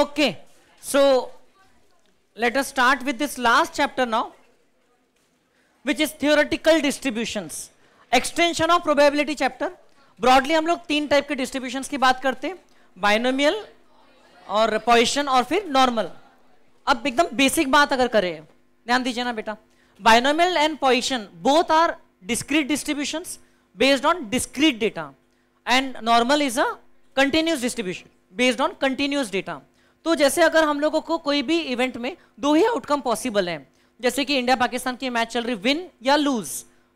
Okay, so let us start with this last chapter now, which is theoretical distributions. Extension of probability chapter. Broadly hum log teen type ke distributions ki baat karte binomial binomial और Poisson और फिर normal अब एकदम basic बात अगर करें ध्यान दीजिए ना बेटा binomial and Poisson both are discrete distributions based on discrete data and normal is a continuous distribution based on continuous data तो जैसे अगर हम लोगों को कोई भी इवेंट में दो ही आउटकम पॉसिबल हैं जैसे कि इंडिया पाकिस्तान की मैच चल रही विन या लूज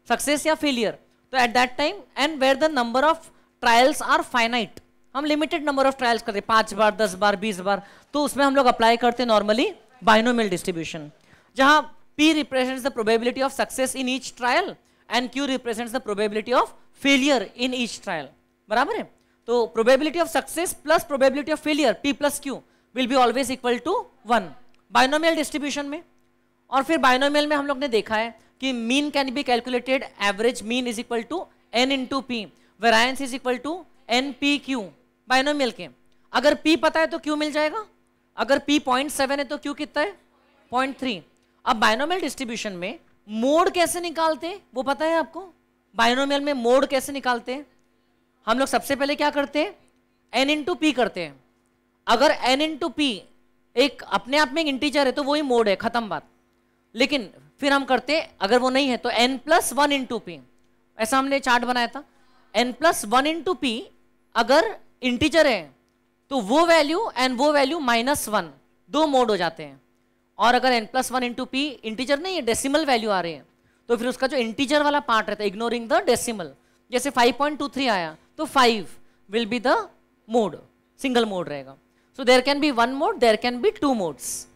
सक्सेस या फेलियर तो at that time and where the number of trials are finite हम लिमिटेड नंबर ऑफ ट्रायल्स करते पांच बार दस बार बीस बार तो उसमें हम लोग अप्लाई करते हैं नॉर्मली बाइनोमियल डिस्ट्रीब्यूशन जहां P represents the probability of success in each trial and Q represents the probability of failure in each trial बराबर है तो probability of success plus probability of failure P plus Q will be always equal to one binomial distribution में और फिर binomial में हम लोग ने देखा है कि mean can be calculated average mean is equal to N into P variance is equal to N P Q binomial के अगर पी पता है तो क्यू मिल जाएगा अगर पी पॉइंट सेवन है तो क्यू कितना है पॉइंट थ्री अब बाइनोमियल डिस्ट्रीब्यूशन में मोड कैसे निकालते हैं वो पता है आपको बाइनोमियल में मोड कैसे निकालते हैं हम लोग सबसे पहले क्या करते हैं एन इंटू पी करते हैं अगर एन इन टू पी एक अपने आप में एक इंटीजर है तो वही मोड है खत्म बात लेकिन फिर हम करते अगर वो नहीं है तो N plus one into P ऐसा हमने चार्ट बनाया था N plus one into P अगर इंटीजर है तो वो वैल्यू एंड वो वैल्यू माइनस वन दो मोड हो जाते हैं और अगर N plus one into P integer नहीं है डेसिमल वैल्यू आ रही है तो फिर उसका जो इंटीजर वाला पार्ट रहता है इग्नोरिंग द डेसिमल जैसे 5.23 आया तो 5 will be the mode single mode रहेगा So there can be one mode, there can be two modes.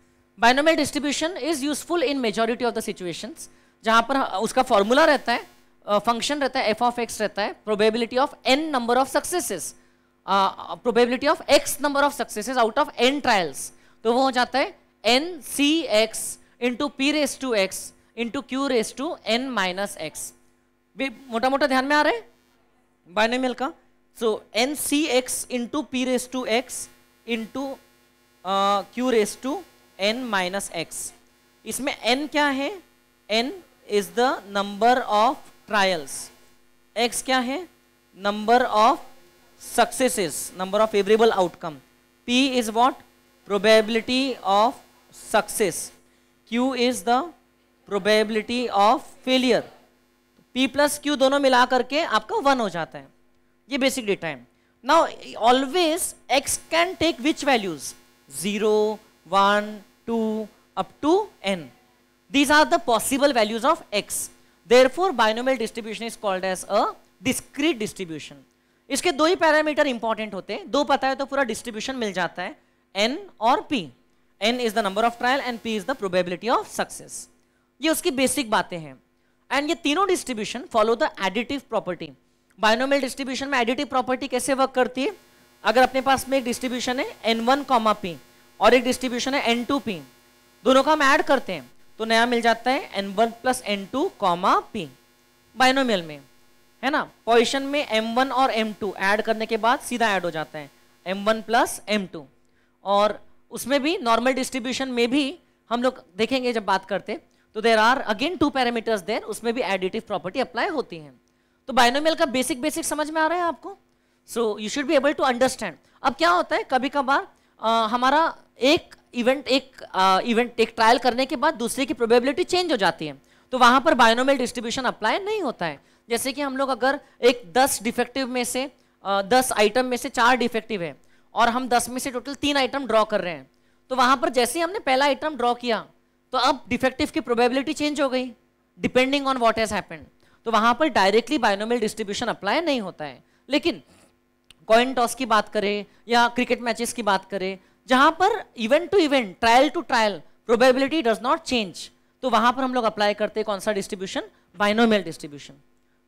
Binomial distribution is useful in majority of the situations. जहाँ पर उसका फॉर्मूला रहता है फंक्शन रहता है एफ ऑफ एक्स रहता है probability of N number of successes probability of X number of successes out of N trials तो वो हो जाता है N C X into P raise to X into Q raise to N minus X मोटा मोटा ध्यान में आ रहा है बायनोमियल का so N C X into P raise to X into Q raise to N minus X इसमें N क्या है N is the number of trials X क्या है number of successes number of favourable outcome P is what probability of success Q is the probability of failure P plus Q दोनों मिला करके आपका one हो जाता है ये बेसिक डेटा है Now always x can take which values? 0, 1, 2 up to n. These are the possible values of x. Therefore binomial distribution is called as a discrete distribution. इसके दो ही पैरामीटर इंपॉर्टेंट होते हैं दो पता है तो पूरा डिस्ट्रीब्यूशन मिल जाता है n और p. n is the number of trial and p is the probability of success ये उसकी बेसिक बातें हैं एंड ये तीनों distribution follow the additive property binomial distribution में एडिटिव प्रॉपर्टी कैसे वर्क करती है अगर अपने पास में एक डिस्ट्रीब्यूशन है एन वन कॉमा पी और एक डिस्ट्रीब्यूशन है एन टू पी दोनों का हम ऐड करते हैं तो नया मिल जाता है N one plus N two comma P binomial में है ना पॉजिशन में एम वन और एम टू एड करने के बाद सीधा ऐड हो जाता है M one plus M two और उसमें भी नॉर्मल डिस्ट्रीब्यूशन में भी हम लोग देखेंगे जब बात करते तो there are again two parameters there उसमें भी एडिटिव प्रॉपर्टी अप्लाई होती है तो बाइनोमियल का बेसिक बेसिक समझ में आ रहा है आपको so you should be able to understand अब क्या होता है कभी कभार हमारा एक इवेंट एक इवेंट एक ट्रायल करने के बाद दूसरे की प्रोबेबिलिटी चेंज हो जाती है तो वहां पर बायनोमियल डिस्ट्रीब्यूशन अप्लाई नहीं होता है जैसे कि हम लोग अगर एक दस डिफेक्टिव में से दस आइटम में से चार डिफेक्टिव है और हम दस में से टोटल तीन आइटम ड्रॉ कर रहे हैं तो वहाँ पर जैसे ही हमने पहला आइटम ड्रॉ किया तो अब डिफेक्टिव की प्रोबेबिलिटी चेंज हो गई depending on what has happened तो वहां पर डायरेक्टली बायोनोमियल डिस्ट्रीब्यूशन अप्लाई नहीं होता है लेकिन कॉइन टॉस की बात करें या क्रिकेट मैचेस की बात करें जहां पर event to event trial to trial probability does not change तो वहां पर हम लोग अप्लाई करते हैं कौन सा डिस्ट्रीब्यूशन बाइनोमियल डिस्ट्रीब्यूशन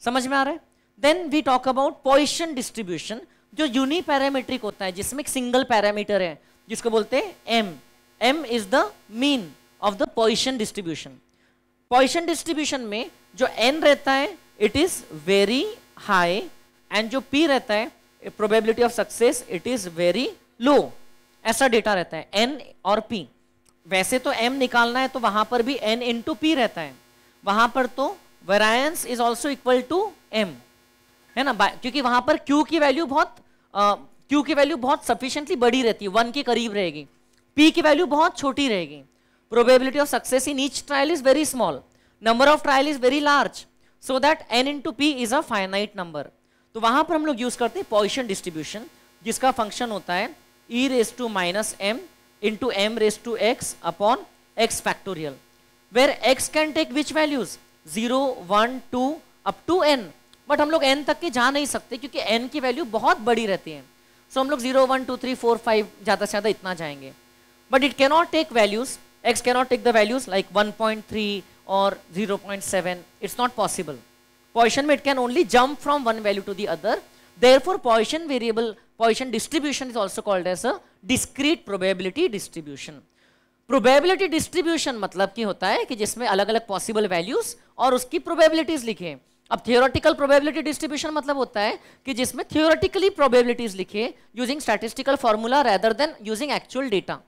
समझ में आ रहा है then we talk about Poisson distribution जो यूनिपैरामेट्रिक होता है जिसमें एक सिंगल पैरामीटर है जिसको बोलते हैं M M is the mean of the Poisson distribution Poisson distribution में जो एन रहता है it is very high and जो पी रहता है probability of success it is very low ऐसा डेटा रहता है एन और पी वैसे तो एम निकालना है तो वहां पर भी एन टू पी रहता है वहां पर तो variance is also equal to M है ना क्योंकि वहां पर क्यू की वैल्यू बहुत क्यू की वैल्यू बहुत सफिशियंटली बड़ी रहती है वन के करीब रहेगी पी की वैल्यू बहुत छोटी रहेगी probability of success in each trial is very small number of trial is very large so that N into P is a finite number तो वहां पर हम लोग यूज करते हैं पॉइशन डिस्ट्रीब्यूशन जिसका फंक्शन होता है ई raise to minus M into M raise to x upon x factorial where X can take which values zero one two up to N but हम लोग एन तक के जा नहीं सकते क्योंकि एन की वैल्यू बहुत बड़ी रहती है सो so, हम लोग zero one two three four five ज़्यादा से ज़्यादा इतना जाएंगे but it cannot take values X cannot take the values like one point three or 0.7 it's not possible Poisson it can only jump from one value to the other therefore Poisson variable Poisson distribution is also called as a discrete probability distribution probability distribution मतलब कि होता है कि जिसमें अलग अलग possible values और उसकी प्रोबेबिलिटीज लिखे अब थियोरटिकल प्रोबेबिलिटी डिस्ट्रीब्यूशन मतलब होता है कि जिसमें थियोरटिकली प्रोबेबिलिटीज लिखे using statistical formula rather than using actual data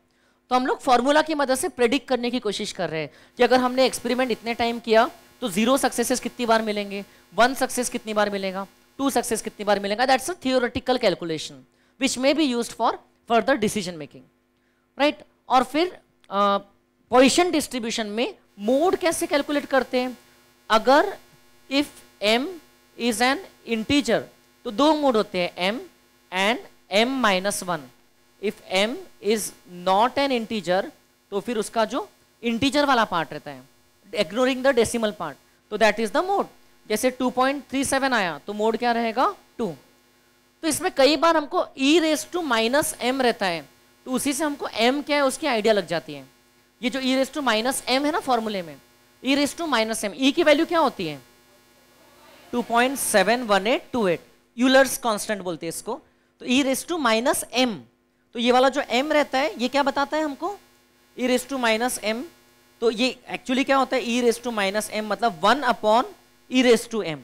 तो हम लोग फॉर्मूला की मदद से प्रेडिक्ट करने की कोशिश कर रहे हैं कि अगर हमने एक्सपेरिमेंट इतने टाइम किया तो जीरो सक्सेसेस कितनी बार मिलेंगे वन सक्सेस कितनी बार मिलेगा टू सक्सेस कितनी बार मिलेगा that's a theoretical calculation which may be use for further decision making right और फिर पोजिशन uh, डिस्ट्रीब्यूशन में मोड कैसे कैलकुलेट करते हैं अगर if M is an integer तो दो मोड होते हैं M and M minus one if m is not an integer तो फिर उसका जो इंटीजर वाला पार्ट रहता है इग्नोरिंग द डेसिमल पार्ट तो दैट इज द मोड जैसे 2.37 आया तो मोड क्या रहेगा 2 तो इसमें कई बार हमको e raise to minus M रहता है तो उसी से हमको m क्या है उसकी आइडिया लग जाती है ये जो e raise to minus M है ना फॉर्मूले में e raise to minus M E की वैल्यू क्या होती है 2.71828 यूलर्स कॉन्स्टेंट बोलते हैं इसको तो e raise to minus M तो ये वाला जो एम रहता है ये क्या बताता है हमको e raise to minus M तो ये एक्चुअली क्या होता है ई रेस टू माइनस एम मतलब one upon e raise to M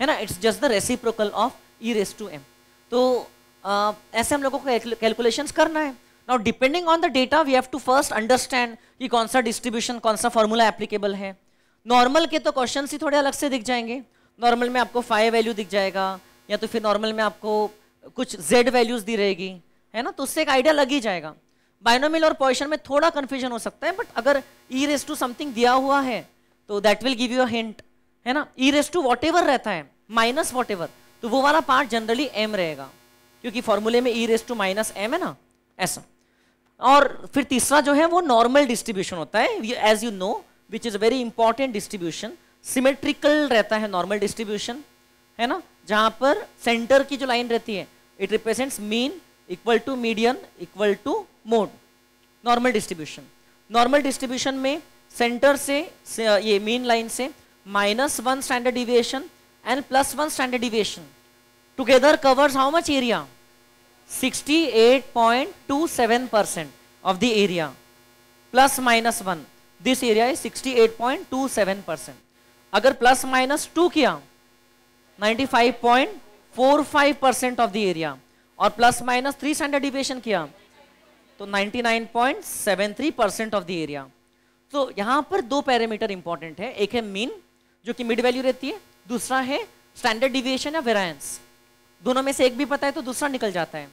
है ना it's just the reciprocal of e raise to m तो आ, ऐसे हम लोगों को कैलकुलेशन करना है now depending on the data we have to first understand कि कौन सा डिस्ट्रीब्यूशन कौन सा फॉर्मूला एप्लीकेबल है नॉर्मल के तो क्वेश्चन ही थोड़े अलग से दिख जाएंगे नॉर्मल में आपको फाइव वैल्यू दिख जाएगा या तो फिर नॉर्मल में आपको कुछ जेड वैल्यूज़ दी रहेगी है ना तो उससे एक आइडिया लग ही जाएगा बायनोमिल और पॉइशन में थोड़ा कन्फ्यूजन हो सकता है बट अगर ई रेस टू समथिंग दिया हुआ है तो दैट विल गिव यू अंट है ना ई रेस टू वॉट रहता है माइनस वॉट तो वो वाला पार्ट जनरली एम रहेगा क्योंकि फॉर्मूले में e raise to minus M है ना ऐसा और फिर तीसरा जो है वो नॉर्मल डिस्ट्रीब्यूशन होता है as you know which is very important distribution symmetrical रहता है नॉर्मल डिस्ट्रीब्यूशन है ना जहां पर सेंटर की जो लाइन रहती है it represents mean equal to median equal to mode normal distribution normal distribution में सेंटर से, से ये मेन लाइन से minus one standard deviation and plus one standard deviation together covers how much area 68.27 percent of the area plus minus one this area is 68.27 percent अगर plus minus two किया 95.45 percent of the area और plus minus three standard deviation किया तो 99.73 percent of the area तो यहाँ पर दो parameter important है एक है मीन जो कि मिड वैल्यू रहती है दूसरा है स्टैंडर्ड डिविएशन या वेरायंस दोनों में से एक भी पता है तो दूसरा निकल जाता है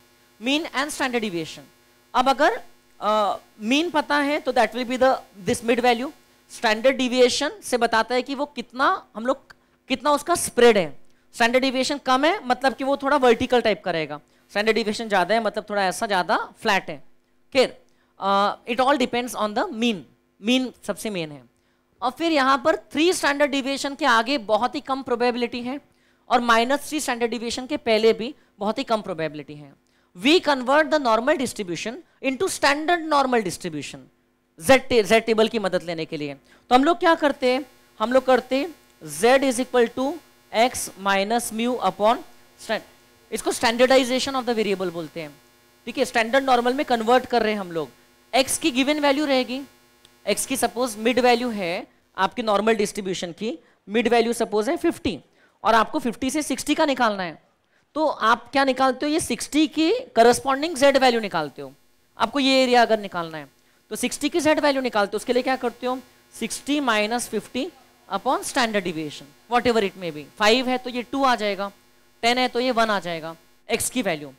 मीन एंड स्टैंडर्ड डिविएशन अब अगर मीन uh, पता है तो that will be the this mid value standard deviation से बताता है कि वो कितना हम लोग कितना उसका स्प्रेड है स्टैंडर्ड डिविएशन कम है मतलब कि वो थोड़ा वर्टिकल टाइप का रहेगा स्टैंडर्ड डिविएशन ज़्यादा है मतलब थोड़ा ऐसा ज़्यादा फ्लैट है फिर it all depends on the mean mean सबसे मेन है और फिर यहाँ पर थ्री स्टैंडर्ड डिविएशन के आगे बहुत ही कम प्रोबेबिलिटी है और माइनस थ्री स्टैंडर्ड डिविएशन के पहले भी बहुत ही कम प्रोबेबिलिटी है we convert the normal distribution into standard normal distribution z z table की मदद लेने के लिए तो हम लोग क्या करते हैं हम लोग करते हैं z is equal to x minus mu upon stand इसको स्टैंडर्डाइजेशन ऑफ द वेरिएबल बोलते हैं ठीक है स्टैंडर्ड नॉर्मल में कन्वर्ट कर रहे हैं हम लोग एक्स की गिवन वैल्यू रहेगी एक्स की सपोज मिड वैल्यू है आपकी नॉर्मल डिस्ट्रीब्यूशन की मिड वैल्यू सपोज है फिफ्टी और आपको फिफ्टी से सिक्सटी का निकालना है तो आप क्या निकालते हो ये सिक्सटी की करस्पॉन्डिंग जेड वैल्यू निकालते हो आपको ये एरिया अगर निकालना है तो सिक्सटी की जेड वैल्यू निकालते हो उसके लिए क्या करते हो sixty minus fifty upon standard deviation whatever it may be five है तो ये टू आ जाएगा टेन है तो ये वन आ जाएगा एक्स की वैल्यू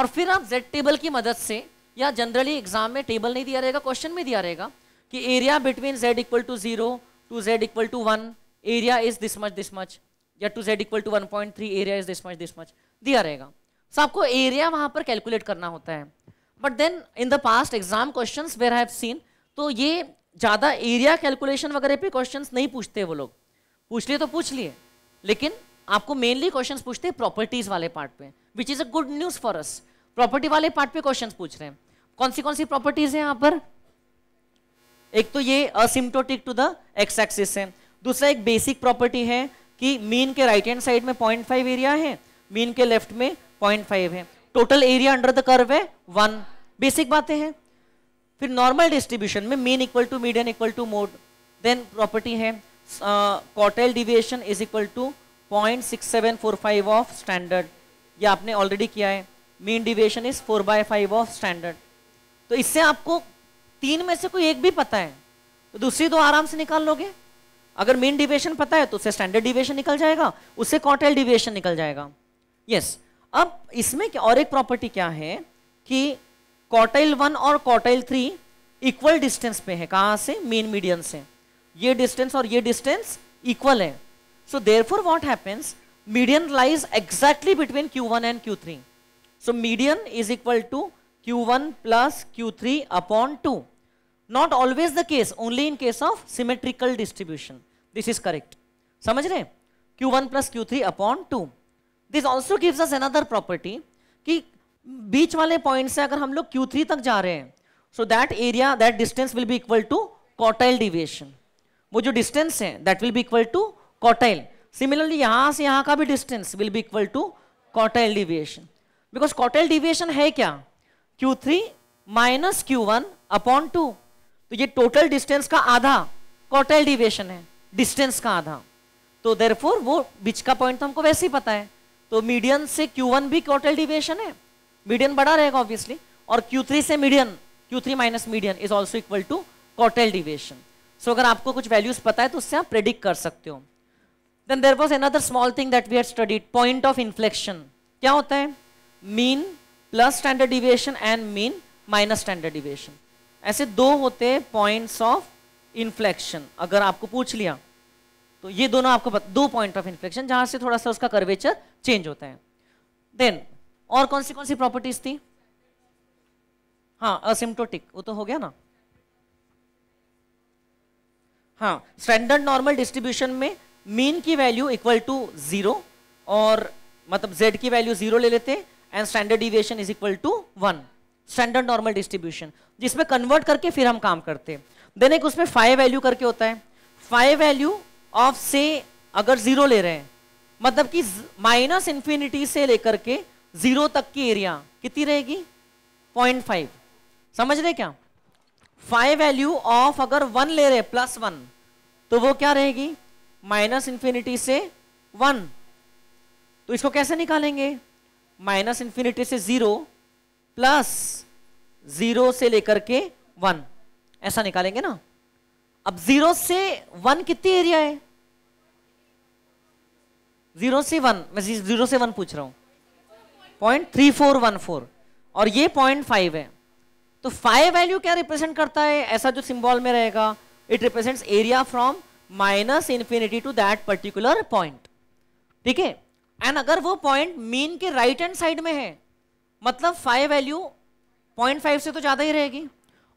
और फिर आप जेड टेबल की मदद से या जनरली एग्जाम में टेबल नहीं दिया रहेगा क्वेश्चन में दिया रहेगा कि area between z equal to zero to z equal to one area is this much this much या to z equal to one point three area is this much this much दिया रहेगा सो आपको area वहाँ पर calculate करना होता है but then in the past exam question where have seen तो ये ज़्यादा एरिया कैलकुलेशन वगैरह पे क्वेश्चंस नहीं पूछते वो लोग पूछ लिए तो पूछ लिए लेकिन आपको मेनली क्वेश्चन पूछते हैं प्रॉपर्टीज वाले पार्ट पे which is a good news for us property वाले पार्ट पे क्वेश्चन पूछ रहे हैं कौन सी कौन सी प्रॉपर्टीज है यहां पर एक तो ये asymptotic to the x axis है दूसरा एक बेसिक प्रॉपर्टी है कि मीन के राइट हैंड साइड में पॉइंट फाइव एरिया है मीन के लेफ्ट में पॉइंट फाइव है total area under the curve है वन बेसिक बातें हैं फिर नॉर्मल डिस्ट्रीब्यूशन में mean equal to median equal to mode then property है quartile deviation is equal to point six seven four five of standard ये आपने already किया है mean deviation is four by five of standard तो इससे आपको तीन में से कोई एक भी पता है तो दूसरी दो आराम से निकाल लोगे अगर मीन डिविएशन पता है तो उससे स्टैंडर्ड डिविएशन निकल जाएगा उससे कॉटेल डिविएशन निकल जाएगा यस yes. अब इसमें क्या और एक प्रॉपर्टी क्या है कि कॉटाइल वन और कॉटाइल थ्री इक्वल डिस्टेंस पे है कहां से मीन मीडियम से ये डिस्टेंस और ये डिस्टेंस इक्वल है So therefore what happens? Median lies exactly between Q1 and Q3. So median is equal to Q1 plus Q3 upon 2. Not always the case, only in case of symmetrical distribution. This is correct. समझ रहे Q1 plus Q3 upon 2. This also gives us another property कि बीच वाले point से अगर हम लोग Q3 तक जा रहे हैं so that area that distance will be equal to quartile deviation वो जो distance है that will be equal to quartile similarly यहां से यहां का भी distance will be equal to quartile deviation because quartile deviation है क्या Q three minus Q one upon two तो ये टोटल डिस्टेंस का आधा कॉटाइल डिविएशन है डिस्टेंस का आधा तो देर वो बीच का पॉइंट तो हमको वैसे ही पता है तो मीडियन से Q1 भी कॉटल डिविएशन है मीडियन बड़ा रहेगा ऑब्वियसली और Q3 से median Q3 minus median is also equal to quartile deviation so अगर आपको कुछ वैल्यूज पता है तो उससे आप प्रेडिक्ट कर सकते हो then there was another small thing that we had studied point of inflection kya hota hai mean plus standard deviation and mean minus standard deviation ऐसे दो होते हैं पॉइंट्स ऑफ इन्फ्लेक्शन अगर आपको पूछ लिया तो ये दोनों आपको दो पॉइंट ऑफ इन्फ्लेक्शन जहां से थोड़ा सा उसका कर्वेचर चेंज होता है देन और कौन सी कौन सी प्रॉपर्टीज थी हाँ असिम्टोटिक वो तो हो गया ना हाँ स्टैंडर्ड नॉर्मल डिस्ट्रीब्यूशन में मीन की वैल्यू इक्वल टू जीरो और मतलब जेड की वैल्यू जीरो ले लेते हैं and standard deviation is equal to one standard normal distribution जिसमें कन्वर्ट करके फिर हम काम करते हैं देन एक उसमें फाइव वैल्यू करके होता है फाइव वैल्यू ऑफ से अगर जीरो ले रहे हैं मतलब कि माइनस इन्फिनिटी से लेकर के जीरो तक की एरिया कितनी रहेगी पॉइंट फाइव समझ रहे क्या फाइव वैल्यू ऑफ अगर वन ले रहे प्लस वन तो वो क्या रहेगी माइनस इंफिनिटी से वन तो इसको कैसे निकालेंगे माइनस इंफिनिटी से जीरो प्लस जीरो से लेकर के वन ऐसा निकालेंगे ना अब जीरो से वन कितनी एरिया है जीरो से वन मैं जीरो से वन पूछ रहा हूं point three four one four और ये पॉइंट फाइव है तो फाइव वैल्यू क्या रिप्रेजेंट करता है ऐसा जो सिंबल में रहेगा it represents area from minus infinity to that particular point ठीक है एंड अगर वो पॉइंट मीन के राइट हैंड साइड में है मतलब फाइव वैल्यू पॉइंट फाइव से तो ज़्यादा ही रहेगी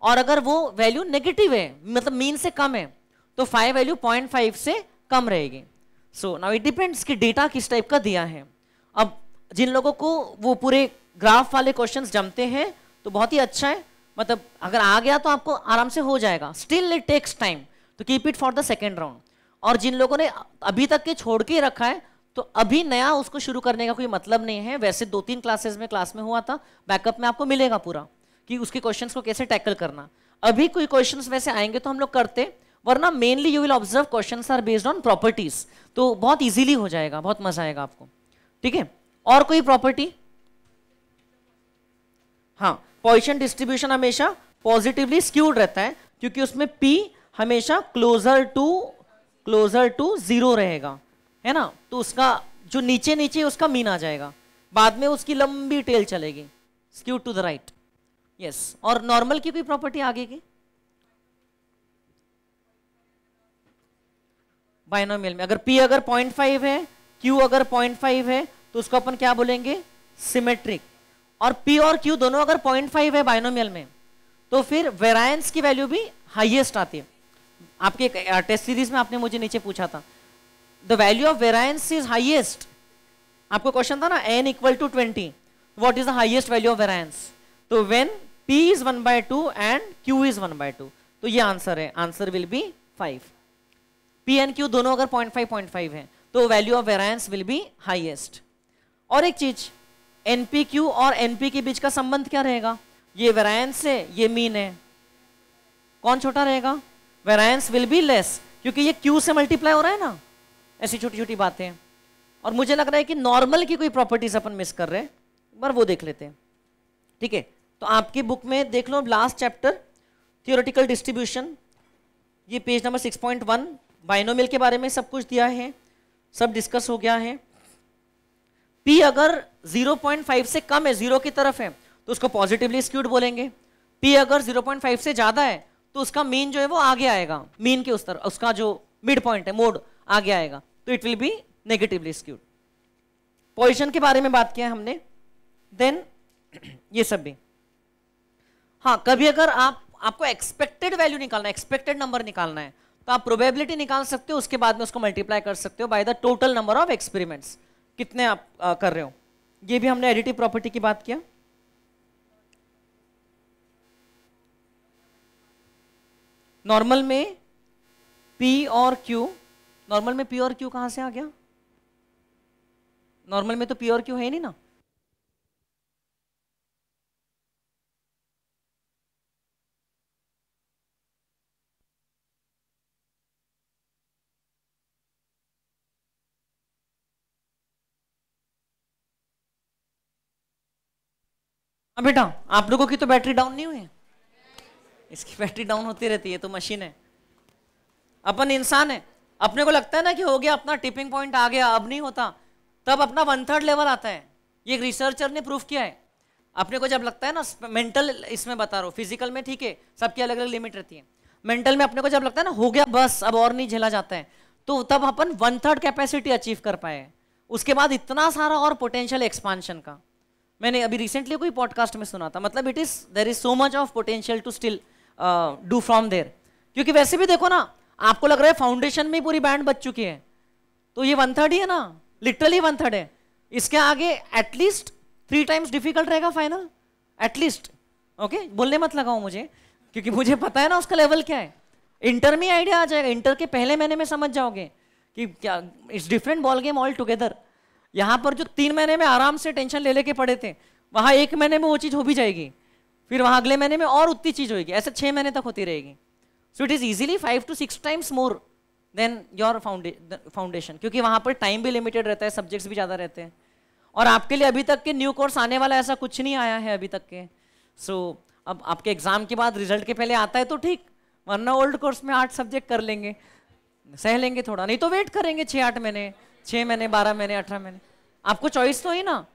और अगर वो वैल्यू नेगेटिव है मतलब मीन से कम है तो फाइव वैल्यू पॉइंट फाइव से कम रहेगी सो नाउ इट डिपेंड्स कि डेटा किस टाइप का दिया है अब जिन लोगों को वो पूरे ग्राफ वाले क्वेश्चंस जमते हैं तो बहुत ही अच्छा है मतलब अगर आ गया तो आपको आराम से हो जाएगा स्टिल इट टेक्स टाइम तो keep it for the second round और जिन लोगों ने अभी तक के छोड़ के रखा है तो अभी नया उसको शुरू करने का कोई मतलब नहीं है वैसे दो तीन क्लासेस में क्लास में हुआ था बैकअप में आपको मिलेगा पूरा कि उसके क्वेश्चंस को कैसे टैकल करना अभी कोई क्वेश्चंस वैसे आएंगे तो हम लोग करते वरना mainly you will observe question are based on properties तो बहुत इजीली हो जाएगा बहुत मजा आएगा आपको ठीक है और कोई प्रॉपर्टी हाँ पॉइशन डिस्ट्रीब्यूशन हमेशा पॉजिटिवली स्क्यूड रहता है क्योंकि उसमें पी हमेशा closer to closer to zero रहेगा है ना तो उसका जो नीचे नीचे उसका मीन आ जाएगा बाद में उसकी लंबी टेल चलेगी skew to the right yes और नॉर्मल की कोई प्रॉपर्टी आगे की बाइनोमियल में अगर पी अगर 0.5 है क्यू अगर 0.5 है तो उसको अपन क्या बोलेंगे सिमेट्रिक और पी और क्यू दोनों अगर 0.5 है बाइनोमियल में तो फिर वेरायंस की वैल्यू भी हाइएस्ट आती है आपके टेस्ट सीरीज में आपने मुझे नीचे पूछा था the value of variance is highest आपको क्वेश्चन था ना n equal to twenty what is the highest value of variance तो when p is one by two and q is one by two तो ये आंसर है answer will be five p and q दोनों अगर point five point five है तो value of variance will be highest और एक चीज क्यू और एनपी के बीच का संबंध क्या रहेगा ये वेरायंस है ये मीन है कौन छोटा रहेगा वेरायंस विल बी लेस क्योंकि ये क्यू से मल्टीप्लाई हो रहा है ना ऐसी छोटी छोटी बातें और मुझे लग रहा है कि नॉर्मल की कोई प्रॉपर्टीज अपन मिस कर रहे हैं पर बार वो देख लेते हैं ठीक है तो आपकी बुक में देख लो लास्ट चैप्टर थियोरटिकल डिस्ट्रीब्यूशन ये पेज नंबर 6.1 पॉइंट बाइनोमिल के बारे में सब कुछ दिया है सब डिस्कस हो गया है पी अगर 0.5 से कम है जीरो की तरफ है तो उसको पॉजिटिवली स्क्यूड बोलेंगे पी अगर 0.5 से ज़्यादा है तो उसका मीन जो है वो आगे आएगा मीन के उस तरफ उसका जो मिड पॉइंट है मोड आगे आएगा तो it will be negatively skewed position के बारे में बात किया हमने देन ये सब भी हाँ कभी अगर आप आपको एक्सपेक्टेड वैल्यू निकालना है एक्सपेक्टेड नंबर निकालना है तो आप प्रोबेबिलिटी निकाल सकते हो उसके बाद में उसको मल्टीप्लाई कर सकते हो by the total number of experiments कितने आप आ, कर रहे हो ये भी हमने एडिटिव प्रॉपर्टी की बात किया नॉर्मल में P और Q नॉर्मल में P और Q कहां से आ गया नॉर्मल में तो P और Q है नहीं ना बेटा आप लोगों की तो बैटरी डाउन नहीं हुई है इसकी बैटरी डाउन होती रहती है तो मशीन है अपन इंसान है अपने को लगता है ना कि हो गया अपना टिपिंग पॉइंट आ गया अब नहीं होता तब अपना वन थर्ड लेवल आता है ये एक रिसर्चर ने प्रूफ किया है अपने को जब लगता है ना मेंटल इसमें बता रहा हूँ फिजिकल में ठीक है सबकी अलग अलग लिमिट रहती है मेंटल में अपने को जब लगता है ना हो गया बस अब और नहीं झेला जाता है तो तब अपन वन थर्ड कैपेसिटी अचीव कर पाए उसके बाद इतना सारा और पोटेंशियल एक्सपांशन का मैंने अभी रिसेंटली कोई पॉडकास्ट में सुना था मतलब it is there is so much of potential to still do from there क्योंकि वैसे भी देखो ना आपको लग रहा है फाउंडेशन में पूरी बैंड बच चुकी है तो ये वन थर्ड ही है ना लिटरली वन थर्ड है इसके आगे एटलीस्ट थ्री टाइम्स डिफिकल्ट रहेगा फाइनल एटलीस्ट ओके बोलने मत लगाओ मुझे क्योंकि मुझे पता है ना उसका लेवल क्या है इंटर में आइडिया आ जाएगा इंटर के पहले महीने में समझ जाओगे कि क्या it's different ball game altogether यहाँ पर जो तीन महीने में आराम से टेंशन ले लेके पड़े थे वहाँ एक महीने में वो चीज़ हो भी जाएगी फिर वहां अगले महीने में और उतनी चीज होगी ऐसे छह महीने तक होती रहेगी so it is easily five to six times more than your foundation क्योंकि वहां पर टाइम भी लिमिटेड रहता है सब्जेक्ट्स भी ज्यादा रहते हैं और आपके लिए अभी तक के न्यू कोर्स आने वाला ऐसा कुछ नहीं आया है अभी तक के सो so, अब आपके एग्जाम के बाद रिजल्ट के पहले आता है तो ठीक वरना ओल्ड कोर्स में आठ सब्जेक्ट कर लेंगे सह लेंगे थोड़ा नहीं तो वेट करेंगे छः आठ महीने छः महीने बारह महीने अठारह महीने आपको चॉइस तो ही ना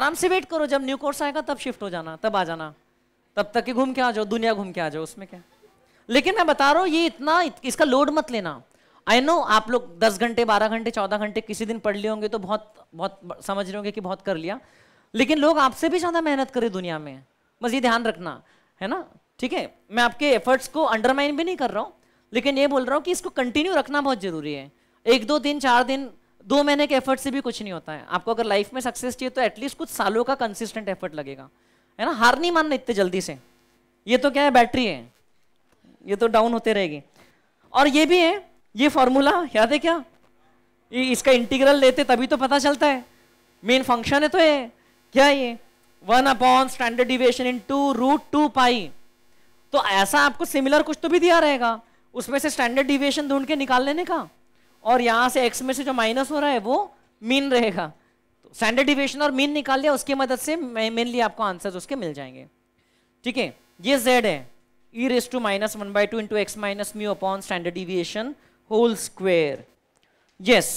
आराम से वेट करो जब न्यू कोर्स आएगा तब शिफ्ट हो जाना तब आ जाना तब तक ही घूम के आ जाओ दुनिया घूम के आ जाओ उसमें क्या लेकिन मैं बता रहा हूँ ये इतना इसका लोड मत लेना आई नो आप लोग दस घंटे बारह घंटे चौदह घंटे किसी दिन पढ़ लिए होंगे तो बहुत बहुत समझ रहे होंगे कि बहुत कर लिया लेकिन लोग आपसे भी ज़्यादा मेहनत करें दुनिया में बस ये ध्यान रखना है ना ठीक है मैं आपके एफर्ट्स को अंडरमाइन भी नहीं कर रहा हूँ लेकिन ये बोल रहा हूँ कि इसको कंटिन्यू रखना बहुत ज़रूरी है एक दो दिन चार दिन दो महीने के एफर्ट से भी कुछ नहीं होता है आपको अगर लाइफ में सक्सेस चाहिए तो एटलीस्ट कुछ सालों का कंसिस्टेंट एफर्ट लगेगा है ना हार नहीं मानना इतने जल्दी से ये तो क्या है बैटरी है ये तो डाउन होते रहेगी और ये भी है ये फॉर्मूला याद है क्या इसका इंटीग्रल लेते तभी तो पता चलता है मेन फंक्शन है तो ये क्या ये वन अपॉन स्टैंडर्ड डिविएशन इन टू रूट टू पाई तो ऐसा आपको सिमिलर कुछ तो भी दिया रहेगा उसमें से स्टैंडर्ड डिविएशन ढूंढ के निकाल लेने का और यहां से एक्स में से जो माइनस हो रहा है वो मीन रहेगा स्टैंडर्ड डिविएशन और मीन निकाल लिया उसकी मदद से मेनली आपको आंसर उसके मिल जाएंगे ठीक है ये जेड है ई raise to minus one by two into x minus mu upon standard deviation whole square yes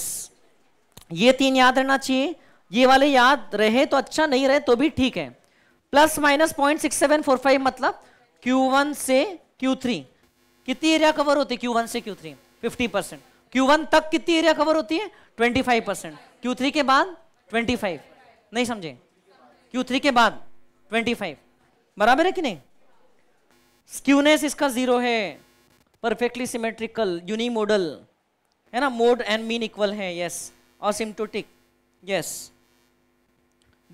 ये तीन याद रहना चाहिए ये वाले याद रहे तो अच्छा नहीं रहे तो भी ठीक है plus minus point six seven four five मतलब क्यू वन से क्यू थ्री कितनी एरिया कवर होती है क्यू वन से Q three fifty percent Q one तक कितनी एरिया कवर होती है twenty five percent Q three के बाद ट्वेंटी फाइव नहीं समझे क्यू थ्री के बाद ट्वेंटी फाइव बराबर है कि नहीं स्क्यूनेस इसका जीरो है परफेक्टली सिमेट्रिकल यूनिमोडल है ना मोड एंड मीन इक्वल है yes asymptotic yes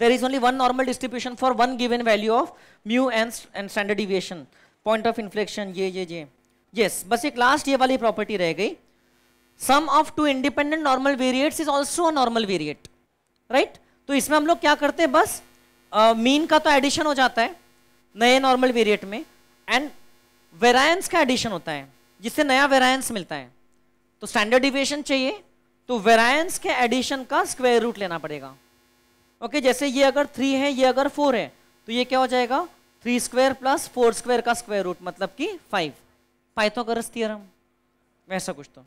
there is only one normal distribution for one given value of mu and and standard deviation point of inflection ये ये ये yes बस एक last ये वाली प्रॉपर्टी रह गई sum of two independent normal variates is also a normal variate right तो इसमें हम लोग क्या करते हैं बस मीन uh, का तो एडिशन हो जाता है नए नॉर्मल वेरिएट में एंड वेरायंस का एडिशन होता है जिससे नया वेरायंस मिलता है तो स्टैंडर्ड डिविएशन चाहिए तो वेरायंस के एडिशन का स्क्वायर रूट लेना पड़ेगा ओके okay, जैसे ये अगर थ्री है ये अगर फोर है तो ये क्या हो जाएगा three square plus four square का स्क्वायर रूट मतलब कि फाइव पाइथागोरस थ्योरम वैसा कुछ तो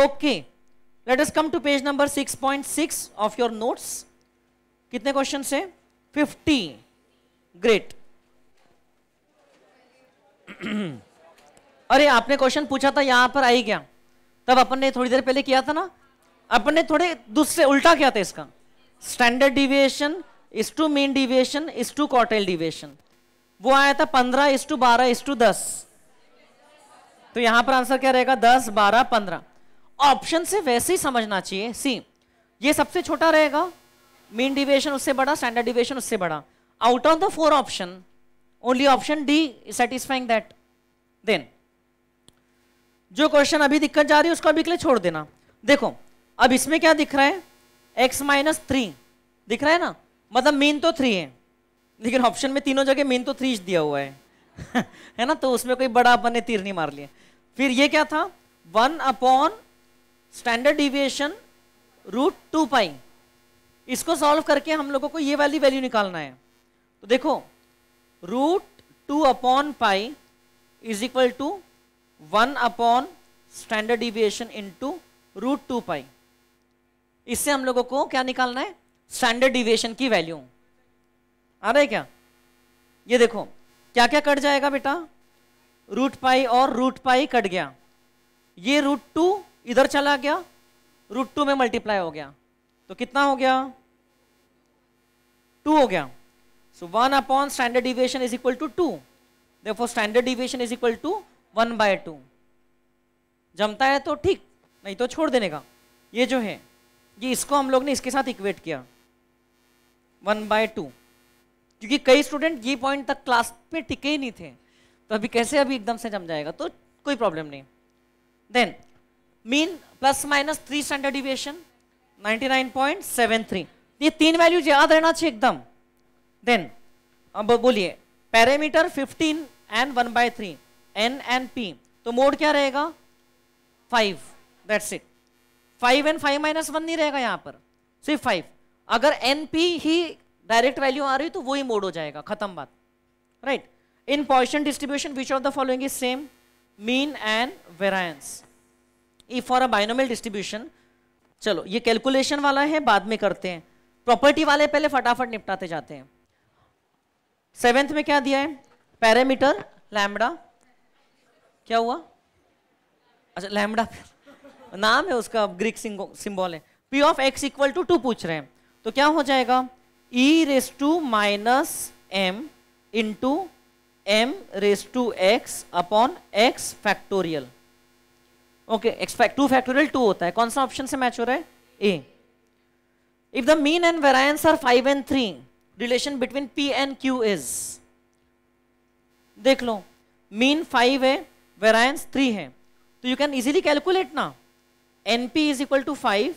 okay okay, let's come to page number 6.6 of your notes कितने क्वेश्चन है 50 ग्रेट अरे आपने क्वेश्चन पूछा था यहां पर आई क्या तब अपन ने थोड़ी देर पहले किया था ना अपन ने थोड़े दूसरे उल्टा किया था इसका standard deviation is to mean deviation is to quartile deviation वो आया था पंद्रह इस टू बारह इस टू दस तो यहां पर आंसर क्या रहेगा दस बारह पंद्रह ऑप्शन से वैसे ही समझना चाहिए सी ये सबसे छोटा रहेगा मीन डिवेशन उससे बड़ा स्टैंडर्ड डिवेशन उससे बड़ा out of the four option only option D satisfying that then जो क्वेश्चन अभी दिक्कत जा रही है उसको अभी के लिए छोड़ देना देखो अब इसमें क्या दिख रहा है एक्स माइनस थ्री दिख रहा है ना मतलब मीन तो थ्री है लेकिन ऑप्शन में तीनों जगह मीन तो थ्री दिया हुआ है है ना तो उसमें कोई बड़ा अपन ने तीर नहीं मार लिया फिर ये क्या था one upon standard deviation root two pi इसको सॉल्व करके हम लोगों को ये वाली वैल्यू निकालना है तो देखो root two upon pi is equal to one upon standard deviation in into root two pi इससे हम लोगों को क्या निकालना है स्टैंडर्ड डिविएशन की वैल्यू आ रहा है क्या ये देखो क्या क्या कट जाएगा बेटा रूट पाई और रूट पाई कट गया ये रूट टू इधर चला गया रूट टू में मल्टीप्लाई हो गया तो कितना हो गया टू हो गया so one upon standard deviation is equal to two देखो standard deviation is equal to one by two जमता है तो ठीक नहीं तो छोड़ देने का ये जो है ये इसको हम लोग ने इसके साथ इक्वेट किया वन बाय टू क्योंकि कई स्टूडेंट ये पॉइंट तक क्लास पे टिके ही नहीं थे तो अभी कैसे अभी एकदम से जम जाएगा तो कोई प्रॉब्लम नहीं then mean plus minus three standard deviation 99.73 ये तीन वैल्यूज याद रहना चाहिए एकदम देन अब बोलिए parameter 15 and 1 by three n and p तो मोड क्या रहेगा 5 that's it 5 and 5 minus one नहीं रहेगा यहाँ पर सिर्फ 5 अगर एन पी ही डायरेक्ट वैल्यू आ रही तो वही मोड हो जाएगा खत्म बात right in Poisson distribution which of the following same mean and variance if for a binomial distribution चलो ये कैलकुलेशन वाला है बाद में करते हैं प्रॉपर्टी वाले पहले फटाफट निपटाते जाते हैं सेवेंथ में क्या दिया है पैरामीटर लैमडा क्या हुआ अच्छा लैमडा नाम है उसका ग्रीक सिंबल है p of x equal to two पूछ रहे हैं तो क्या हो जाएगा e raise to minus M into M raise to x upon x factorial okay two factorial two होता है कौन सा ऑप्शन से मैच हो रहा है A if the mean and variance are five and three relation between p and q is देख लो मीन फाइव है वेरायंस थ्री है तो यू कैन इजिली कैलकुलेट ना n p is equal to five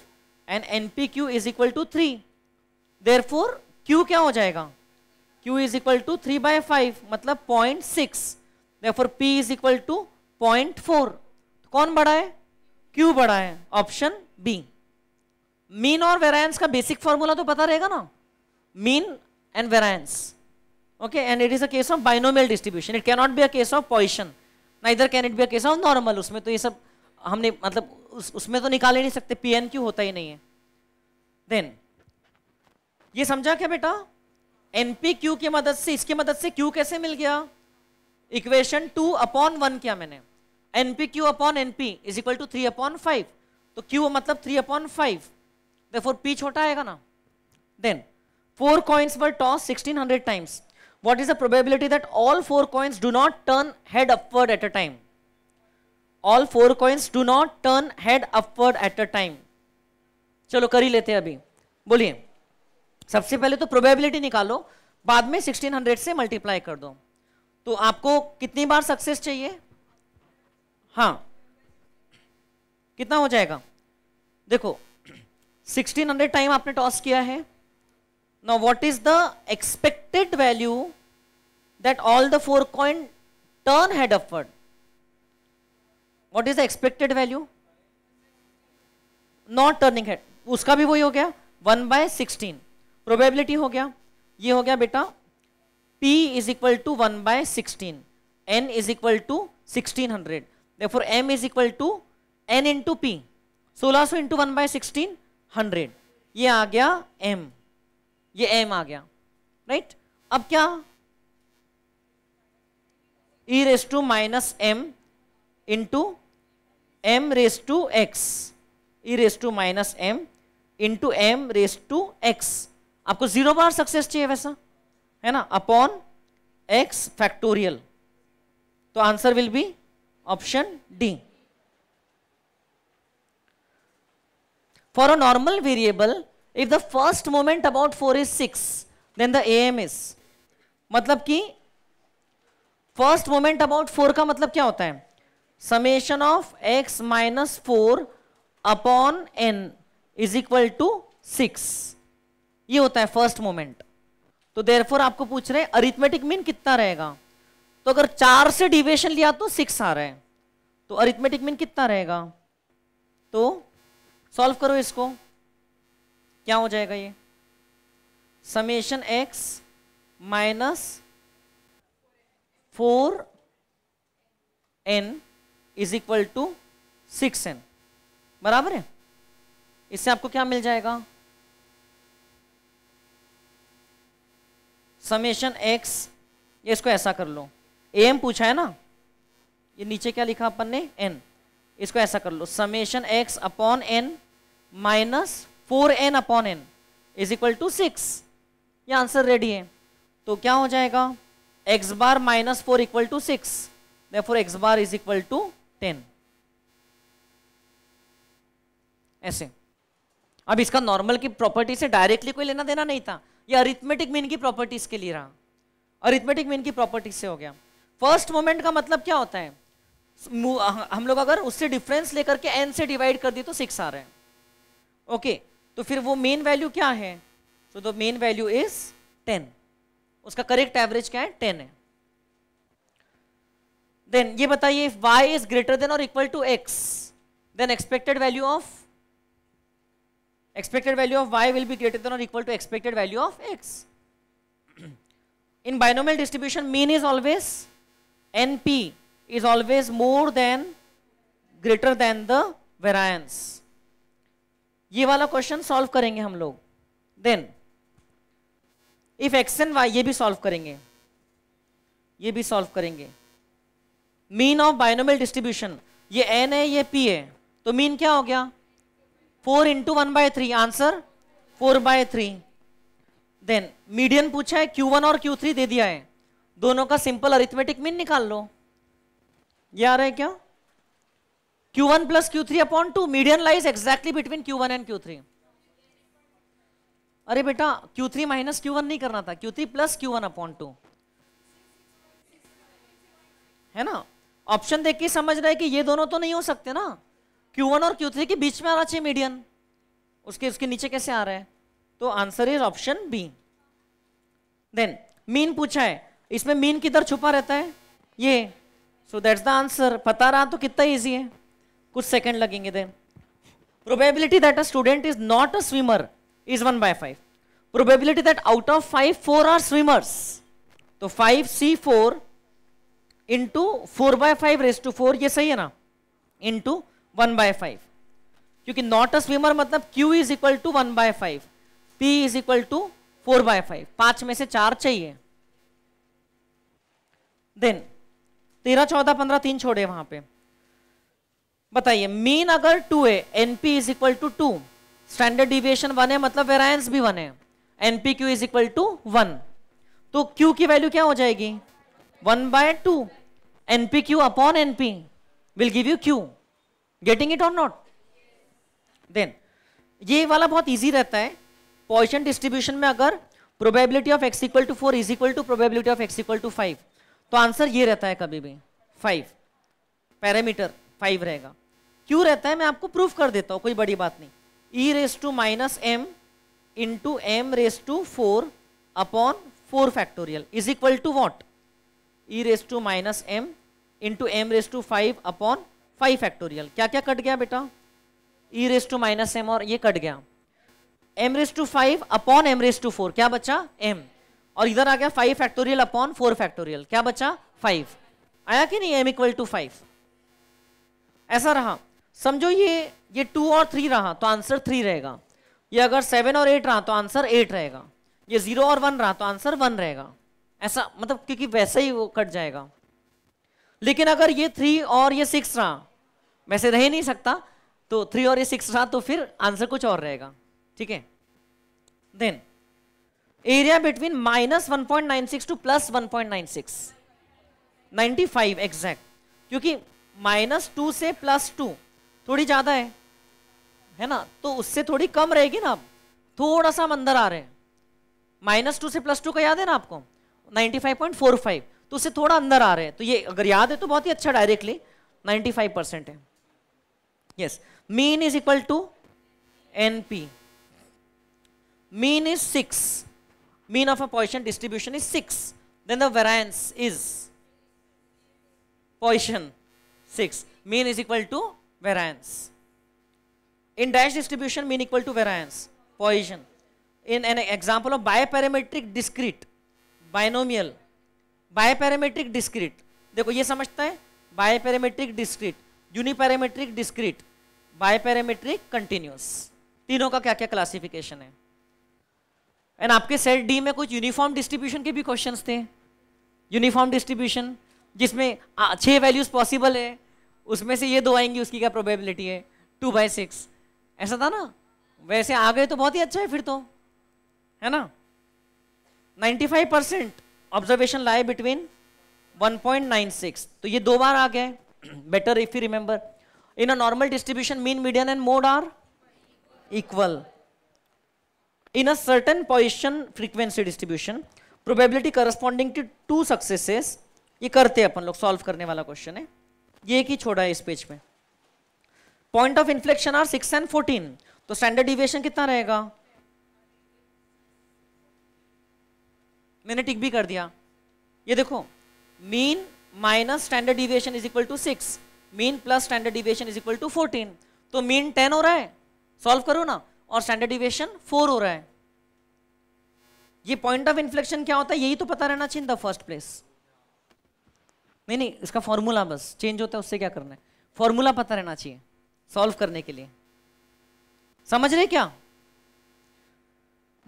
and n P q is equal to three therefore q क्या हो जाएगा q is equal to three by five मतलब point six therefore p is equal to point four कौन बड़ा है q बड़ा है option B mean और वेरायंस का बेसिक फॉर्मूला तो पता रहेगा ना mean and variance and it is is of case distribution it distribution it be a case of Poisson ना इधर can it be a case of normal उसमें तो ये सब हमने मतलब उस, उसमें तो निकाल ही नहीं सकते पी एन क्यू होता ही नहीं है देन ये समझा क्या बेटा एनपी क्यू की मदद से इसकी मदद से क्यू कैसे मिल गया इक्वेशन टू अपॉन वन किया मैंने NP q upon NP is equal to three upon five तो क्यू मतलब three upon five therefore p छोटा आएगा ना then four coins were toss hundred times what is the probability that all four coins do not turn head upward at a time all four coins do not turn head upward at a time चलो कर ही लेते हैं अभी बोलिए सबसे पहले तो probability निकालो बाद में 1600 से मल्टीप्लाई कर दो तो आपको कितनी बार सक्सेस चाहिए हाँ कितना हो जाएगा देखो 1600 टाइम आपने टॉस किया है no what is the expected value that all the four coin turn head upward what is the expected value not turning head उसका भी वही हो गया वन बाय सिक्सटीन प्रोबेबिलिटी हो गया ये हो गया बेटा p is equal to one by sixteen n is equal to sixteen hundred therefore m is equal to n into p सोलह सौ into one by sixteen hundred ये आ गया m ये m आ गया राइट right? अब क्या e raise to minus M into M raise to x e raise to minus M into M raise to x आपको जीरो बार सक्सेस चाहिए वैसा है ना अपॉन एक्स फैक्टोरियल तो answer will be option D for a normal variable if the first moment about four is six then the AM is. मतलब कि first moment about four का मतलब क्या होता है summation of x minus four upon n is equal to six ये होता है फर्स्ट मोमेंट तो देरफोर आपको पूछ रहे हैं अरिथमेटिक मीन कितना रहेगा तो अगर चार से डिवेशन लिया तो सिक्स आ रहा है तो अरिथमेटिक मीन कितना रहेगा तो सॉल्व करो इसको क्या हो जाएगा ये summation x minus four n is equal to six n बराबर है इससे आपको क्या मिल जाएगा समेशन एक्स ये इसको ऐसा कर लो एम पूछा है ना ये नीचे क्या लिखा अपन ने एन इसको ऐसा कर लो summation x upon n minus four n upon n is equal to six ये आंसर रेडी है तो क्या हो जाएगा x bar minus four equal to six four x bar is equal to ten ऐसे अब इसका नॉर्मल की प्रॉपर्टी से डायरेक्टली कोई लेना देना नहीं था ये अरिथमेटिक मीन की प्रॉपर्टीज के लिए रहा अरिथमेटिक मीन की प्रॉपर्टी से हो गया फर्स्ट मोमेंट का मतलब क्या होता है हम लोग अगर उससे डिफरेंस लेकर के एन से डिवाइड कर दी तो सिक्स आ रहे हैं ओके okay, तो फिर वो मेन वैल्यू क्या है तो the mean value is ten उसका करेक्ट एवरेज क्या है टेन है देन ये बताइए if y is greater than और equal to x then expected value of expected value of y will be greater than और equal to expected value of x in binomial distribution mean is always NP is always more than greater than the variance. ये वाला question solve करेंगे हम लोग then if x and y ये भी solve करेंगे ये भी सॉल्व करेंगे मीन ऑफ बायनोमियल डिस्ट्रीब्यूशन ये एन है ये पी है तो मीन क्या हो गया four into one by three answer four by three then median पूछा है क्यू वन और क्यू थ्री दे दिया है दोनों का सिंपल अरिथमेटिक मीन निकाल लो ये आ रहा है क्या Q1 one plus q three upon two median lies exactly between q one and q three अरे बेटा Q3 थ्री माइनस क्यू नहीं करना था Q3 three plus q one upon two है ना ऑप्शन देख के समझ रहा है कि ये दोनों तो नहीं हो सकते ना Q1 और Q3 के बीच में आना चाहिए मीडियन उसके उसके नीचे कैसे आ रहा है तो answer is option B then mean पूछा है इसमें मीन किधर छुपा रहता है ये सो दैट्स द आंसर पता रहा तो कितना ईजी है कुछ सेकेंड लगेंगे then probability that a student is not a swimmer is one by five probability that out of five four are swimmers तो five C four into four by five raise to four ये सही है ना into one by five क्योंकि not a swimmer मतलब q is equal to one by five p is equal to four by five पांच में से चार चाहिए देन तेरह चौदह पंद्रह तीन छोड़े वहां पे बताइए मीन अगर two a NP is equal to two standard deviation one है मतलब वेरायंस भी वन है NP q is equal to one तो क्यू की वैल्यू क्या हो जाएगी one by two NP q upon NP will give you q getting it और नॉट देन ये वाला बहुत ईजी रहता है पॉइशन डिस्ट्रीब्यूशन में अगर probability of x equal to four is equal to probability of x equal to five तो answer ये रहता है कभी भी फाइव पैरामीटर फाइव रहेगा क्यों रहता है मैं आपको प्रूफ कर देता हूँ कोई बड़ी बात नहीं e raise to minus M into M raise to four upon four factorial is equal to what e raise to minus M into M raise to five upon five factorial क्या क्या cut गया बेटा e raise to minus m और ये cut गया m raise to five upon M raise to four क्या बचा m और इधर आ गया five factorial upon four factorial क्या बचा फाइव आया कि नहीं एम इक्वल टू फाइव ऐसा रहा समझो ये ये टू और थ्री रहा तो आंसर थ्री रहेगा ये अगर सेवन और एट रहा तो आंसर एट रहेगा ये जीरो और वन रहा तो आंसर वन रहेगा ऐसा मतलब क्योंकि वैसे ही वो कट जाएगा लेकिन अगर ये थ्री और ये सिक्स रहा वैसे रह नहीं सकता तो थ्री और ये सिक्स रहा तो फिर आंसर कुछ और रहेगा ठीक है then area between minus one point nine six two plus one point nine six ninety five exact क्योंकि माइनस टू से प्लस टू थोड़ी ज्यादा है है ना तो उससे थोड़ी कम रहेगी ना थोड़ा सा हम अंदर आ रहे हैं माइनस टू से प्लस टू का याद है ना आपको फाइव पॉइंट फोर फाइव तो उससे थोड़ा अंदर आ रहे हैं तो ये अगर याद है तो बहुत ही अच्छा डायरेक्टली फाइव परसेंट है yes mean is equal to N p mean is six mean of a Poisson distribution is 6. Then the variance is Poisson 6. Mean is equal to variance. In dash distribution, mean equal to variance, Poisson. In an example of biparametric discrete, binomial, biparametric discrete. देखो ये समझता है biparametric discrete uniparametric discrete biparametric continuous तीनों का क्या क्या classification है and आपके सेट डी में कुछ यूनिफॉर्म डिस्ट्रीब्यूशन के भी क्वेश्चन थे यूनिफॉर्म डिस्ट्रीब्यूशन जिसमें छः वैल्यूज पॉसिबल है उसमें से ये दो आएंगी उसकी क्या प्रोबेबिलिटी है टू बाई सिक्स ऐसा था ना वैसे आ गए तो बहुत ही अच्छा है फिर तो है ना 95 परसेंट ऑब्जर्वेशन लाए बिटवीन 1.96 तो ये दो बार आ गए better if you remember in a normal distribution mean median and mode are equal in a certain position frequency distribution probability corresponding to two successes ये करते हैं अपन लोग सॉल्व करने वाला क्वेश्चन है ये एक ही छोड़ा है इस पेज में point of inflection are six and fourteen तो स्टैंडर्ड डिविएशन कितना रहेगा मैंने टिक भी कर दिया ये देखो mean minus standard deviation is equal to six mean plus standard deviation is equal to fourteen तो मीन टेन हो रहा है सॉल्व करो ना और स्टैंडर्ड डिविएशन फोर हो रहा है ये पॉइंट ऑफ इन्फ्लेक्शन क्या होता है यही तो पता रहना चाहिए इन द फर्स्ट प्लेस नहीं नहीं इसका फॉर्मूला बस चेंज होता है उससे क्या करना है फॉर्मूला पता रहना चाहिए सॉल्व करने के लिए समझ रहे क्या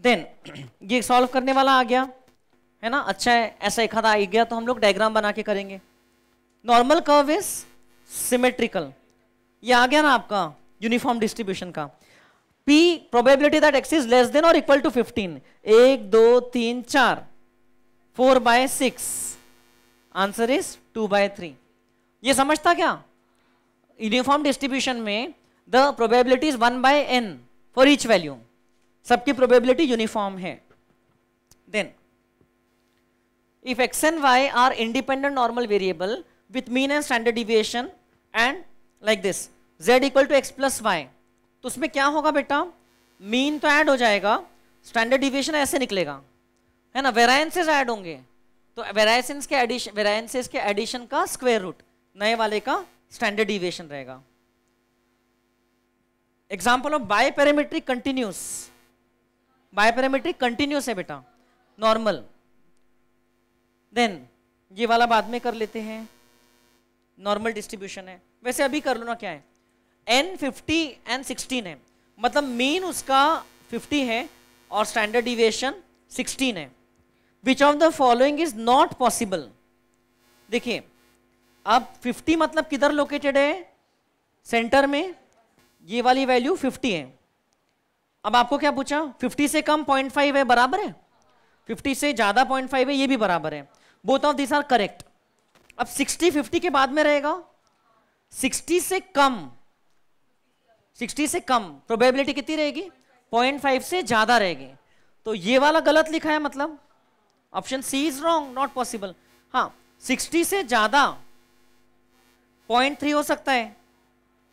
देन ये सॉल्व करने वाला आ गया है ना अच्छा है ऐसा एक आ गया तो हम लोग डायग्राम बना के करेंगे नॉर्मल कर्व इज सिमेट्रिकल ये आ गया ना आपका यूनिफॉर्म डिस्ट्रीब्यूशन का p probability that x is less than और इक्वल टू फिफ्टीन एक दो तीन चार four by six answer is two by three ये समझता क्या यूनिफॉर्म डिस्ट्रीब्यूशन में the probability is one by n for each value सबकी प्रोबेबिलिटी यूनिफॉर्म है then if x and y are independent normal variable with mean and standard deviation and like this z equal to x plus y तो उसमें क्या होगा बेटा mean तो add हो जाएगा स्टैंडर्ड डिविएशन ऐसे निकलेगा है ना वेरायसेज ऐड होंगे तो वेरायसेंस के एडिशन वेरायसेज के एडिशन का स्क्वायर रूट नए वाले का स्टैंडर्ड डिविएशन रहेगा example of bi continuous bi parametric continuous है बेटा नॉर्मल देन ये वाला बाद में कर लेते हैं नॉर्मल डिस्ट्रीब्यूशन है वैसे अभी कर लो ना क्या है एन फिफ्टी एन सिक्सटीन है मतलब मीन उसका फिफ्टी है और स्टैंडर्ड डिविएशन सिक्सटीन है which of the following is not possible देखिए अब 50 मतलब किधर लोकेटेड है सेंटर में ये वाली वैल्यू 50 है अब आपको क्या पूछा 50 से कम 0.5 है बराबर है 50 से ज़्यादा 0.5 है ये भी बराबर है both of this are correct अब 60 50 के बाद में रहेगा 60 से कम 60 से कम प्रोबेबिलिटी कितनी रहेगी 0.5 से ज़्यादा रहेगी तो ये वाला गलत लिखा है मतलब option C is wrong not possible हाँ 60 से ज़्यादा 0.3 हो सकता है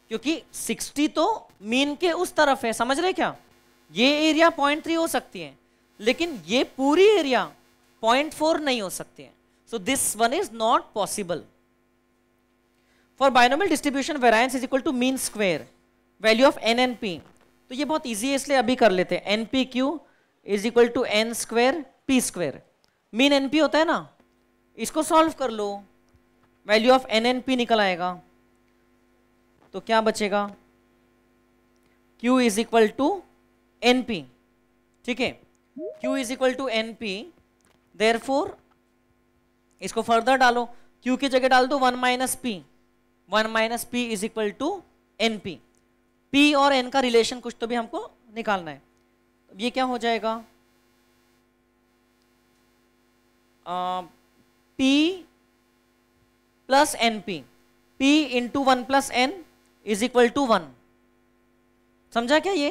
क्योंकि 60 तो मीन के उस तरफ है समझ रहे क्या ये एरिया 0.3 हो सकती है लेकिन ये पूरी एरिया 0.4 नहीं हो सकती है so this one is not possible for binomial distribution variance is equal to mean square value of n n p तो ये बहुत ईजी है इसलिए अभी कर लेते हैं n P q is equal to n square p square mean n p होता है ना इसको सॉल्व कर लो value of n n p निकल आएगा तो क्या बचेगा Q is equal to N p ठीक है Q is equal to N p therefore इसको फर्दर डालो Q की जगह डाल दो one minus p one minus p is equal to N p P और एन का रिलेशन कुछ तो भी हमको निकालना है अब ये क्या हो जाएगा p plus n p p into one plus n is equal to one समझा क्या ये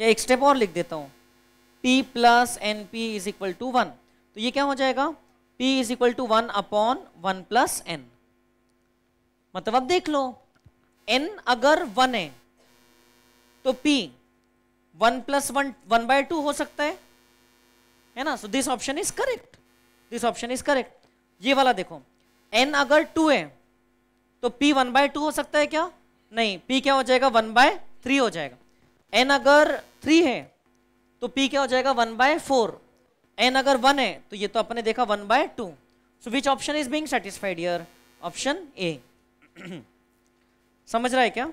या एक स्टेप और लिख देता हूँ p plus n p is equal to one तो ये क्या हो जाएगा p is equal to one upon one plus n मतलब अब देख लो एन अगर वन है तो P one plus one one by two हो सकता है है ना so this option is correct this option is correct ये वाला देखो n अगर टू है तो p वन बाय टू हो सकता है क्या नहीं p क्या हो जाएगा वन बाय थ्री हो जाएगा n अगर थ्री है तो p क्या हो जाएगा वन बाय फोर एन अगर वन है तो ये तो आपने देखा one by two so which option is being satisfied yeah option a समझ रहा है क्या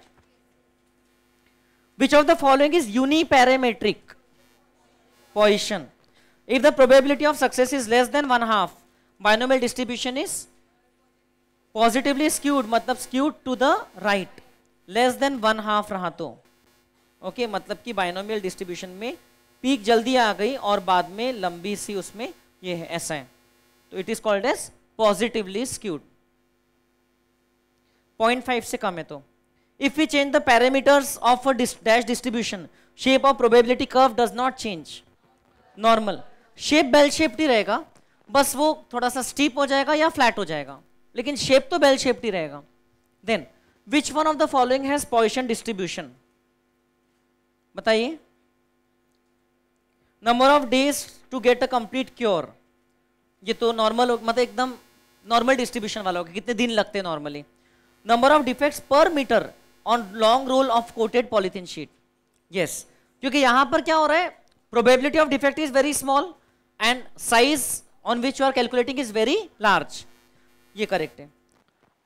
Which of the following is uniparametric Poisson? If the probability of success is less than one half, binomial distribution is positively skewed मतलब skewed to the right less than one half रहा तो okay okay, मतलब कि binomial distribution में peak जल्दी आ गई और बाद में लंबी सी उसमें ये है ऐसा है तो it is called as positively skewed point five से कम है तो if we change the parameters of a dash distribution shape of probability curve does not change normal shape bell shaped ही रहेगा बस वो थोड़ा सा steep हो जाएगा या flat हो जाएगा लेकिन shape तो bell shaped ही रहेगा then which one of the following has Poisson distribution बताइए number of days to get a complete cure ये तो normal मतलब एकदम नॉर्मल डिस्ट्रीब्यूशन वाला होगा कितने दिन लगते हैं normally number of defects per metre on long roll of coated polythene sheet yes क्योंकि यहां पर क्या हो रहा है probability of defect is very small and size on which you are calculating is very large ये करेक्ट है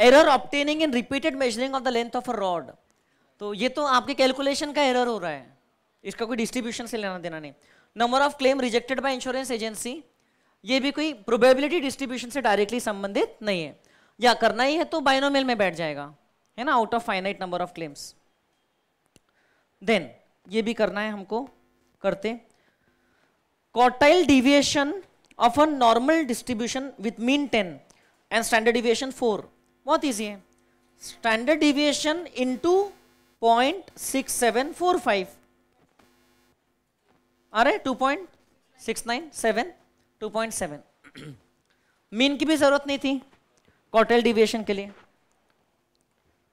error obtaining in repeated measuring of the length of a rod तो ये तो आपके कैलकुलेशन का एरर हो रहा है इसका कोई डिस्ट्रीब्यूशन से लेना देना नहीं number of claim rejected by insurance agency ये भी कोई प्रोबेबिलिटी डिस्ट्रीब्यूशन से डायरेक्टली संबंधित नहीं है या करना ही है तो बाइनोमेल में बैठ जाएगा है ना out of finite number of claims then ये भी करना है हमको करते quartile deviation of a normal distribution with mean ten and standard deviation four बहुत ईजी है स्टैंडर्ड डिविएशन इन two point six seven four five अरे two point six nine seven two point seven mean की भी जरूरत नहीं थी quartile deviation के लिए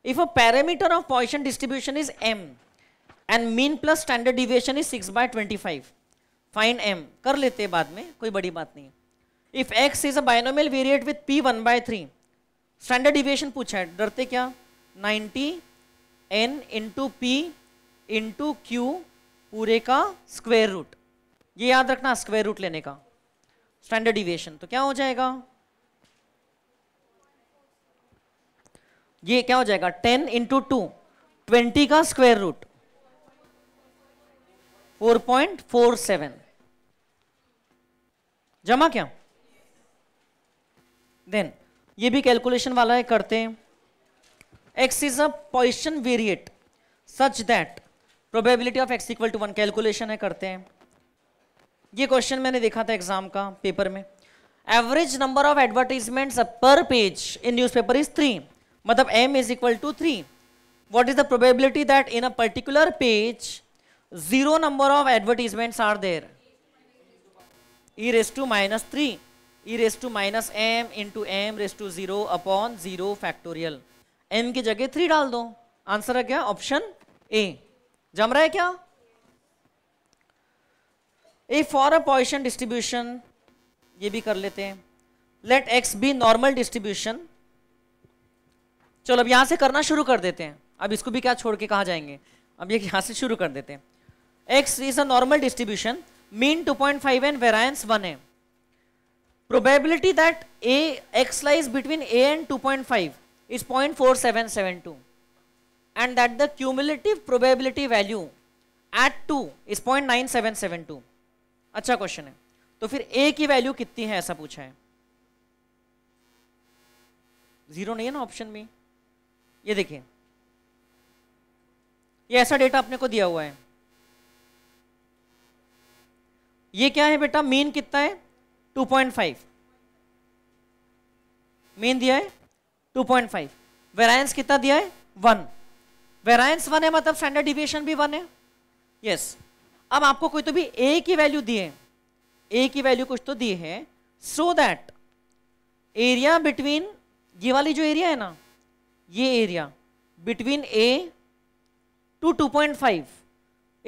if a parameter of Poisson distribution is m and mean plus standard deviation is 6 by 25 find m kar lete हैं बाद में कोई बड़ी बात नहीं if x is a binomial variate with p 1 by 3 standard deviation पूछा hai darte kya 90 n into p into q पूरे का स्क्वायर रूट ये याद रखना स्क्वायर रूट लेने का स्टैंडर्ड डिविएशन तो क्या हो जाएगा ये क्या हो जाएगा टेन इंटू टू ट्वेंटी का square root four point four seven जमा क्या देन ये भी कैलकुलेशन वाला है करते हैं x is a Poisson variate such that probability of x equal to one calculation है करते हैं ये क्वेश्चन मैंने देखा था एग्जाम का पेपर में average number of advertisements per page in newspaper is three मतलब m is equal to three what is the probability that in a particular page zero number of advertisement are there e raise to minus three e raise to minus M into M raise to zero upon zero factorial m की जगह three डाल दो answer है क्या option A जम रहा है क्या A for a Poisson distribution ये भी कर लेते हैं let x be normal distribution चलो अब यहाँ से करना शुरू कर देते हैं अब इसको भी क्या छोड़ के कहा जाएंगे अब ये यहाँ से शुरू कर देते हैं x is a normal distribution mean 2.5 and variance one है probability that a x lies between a and 2.5 the cumulative probability value at two is point nine seven seven two अच्छा क्वेश्चन है तो फिर ए की वैल्यू कितनी है ऐसा पूछा है जीरो नहीं है ना ऑप्शन में ये देखिए ये ऐसा डेटा अपने को दिया हुआ है ये क्या है बेटा मीन कितना है 2.5 मेन दिया है 2.5 वेरायंस कितना दिया है वन वेरायंस वन है मतलब स्टैंडर्ड डिविएशन भी वन है यस yes. अब आपको कोई तो भी ए की वैल्यू दी है ए की वैल्यू कुछ तो दी है सो दैट एरिया बिटवीन ये वाली जो एरिया है ना ये five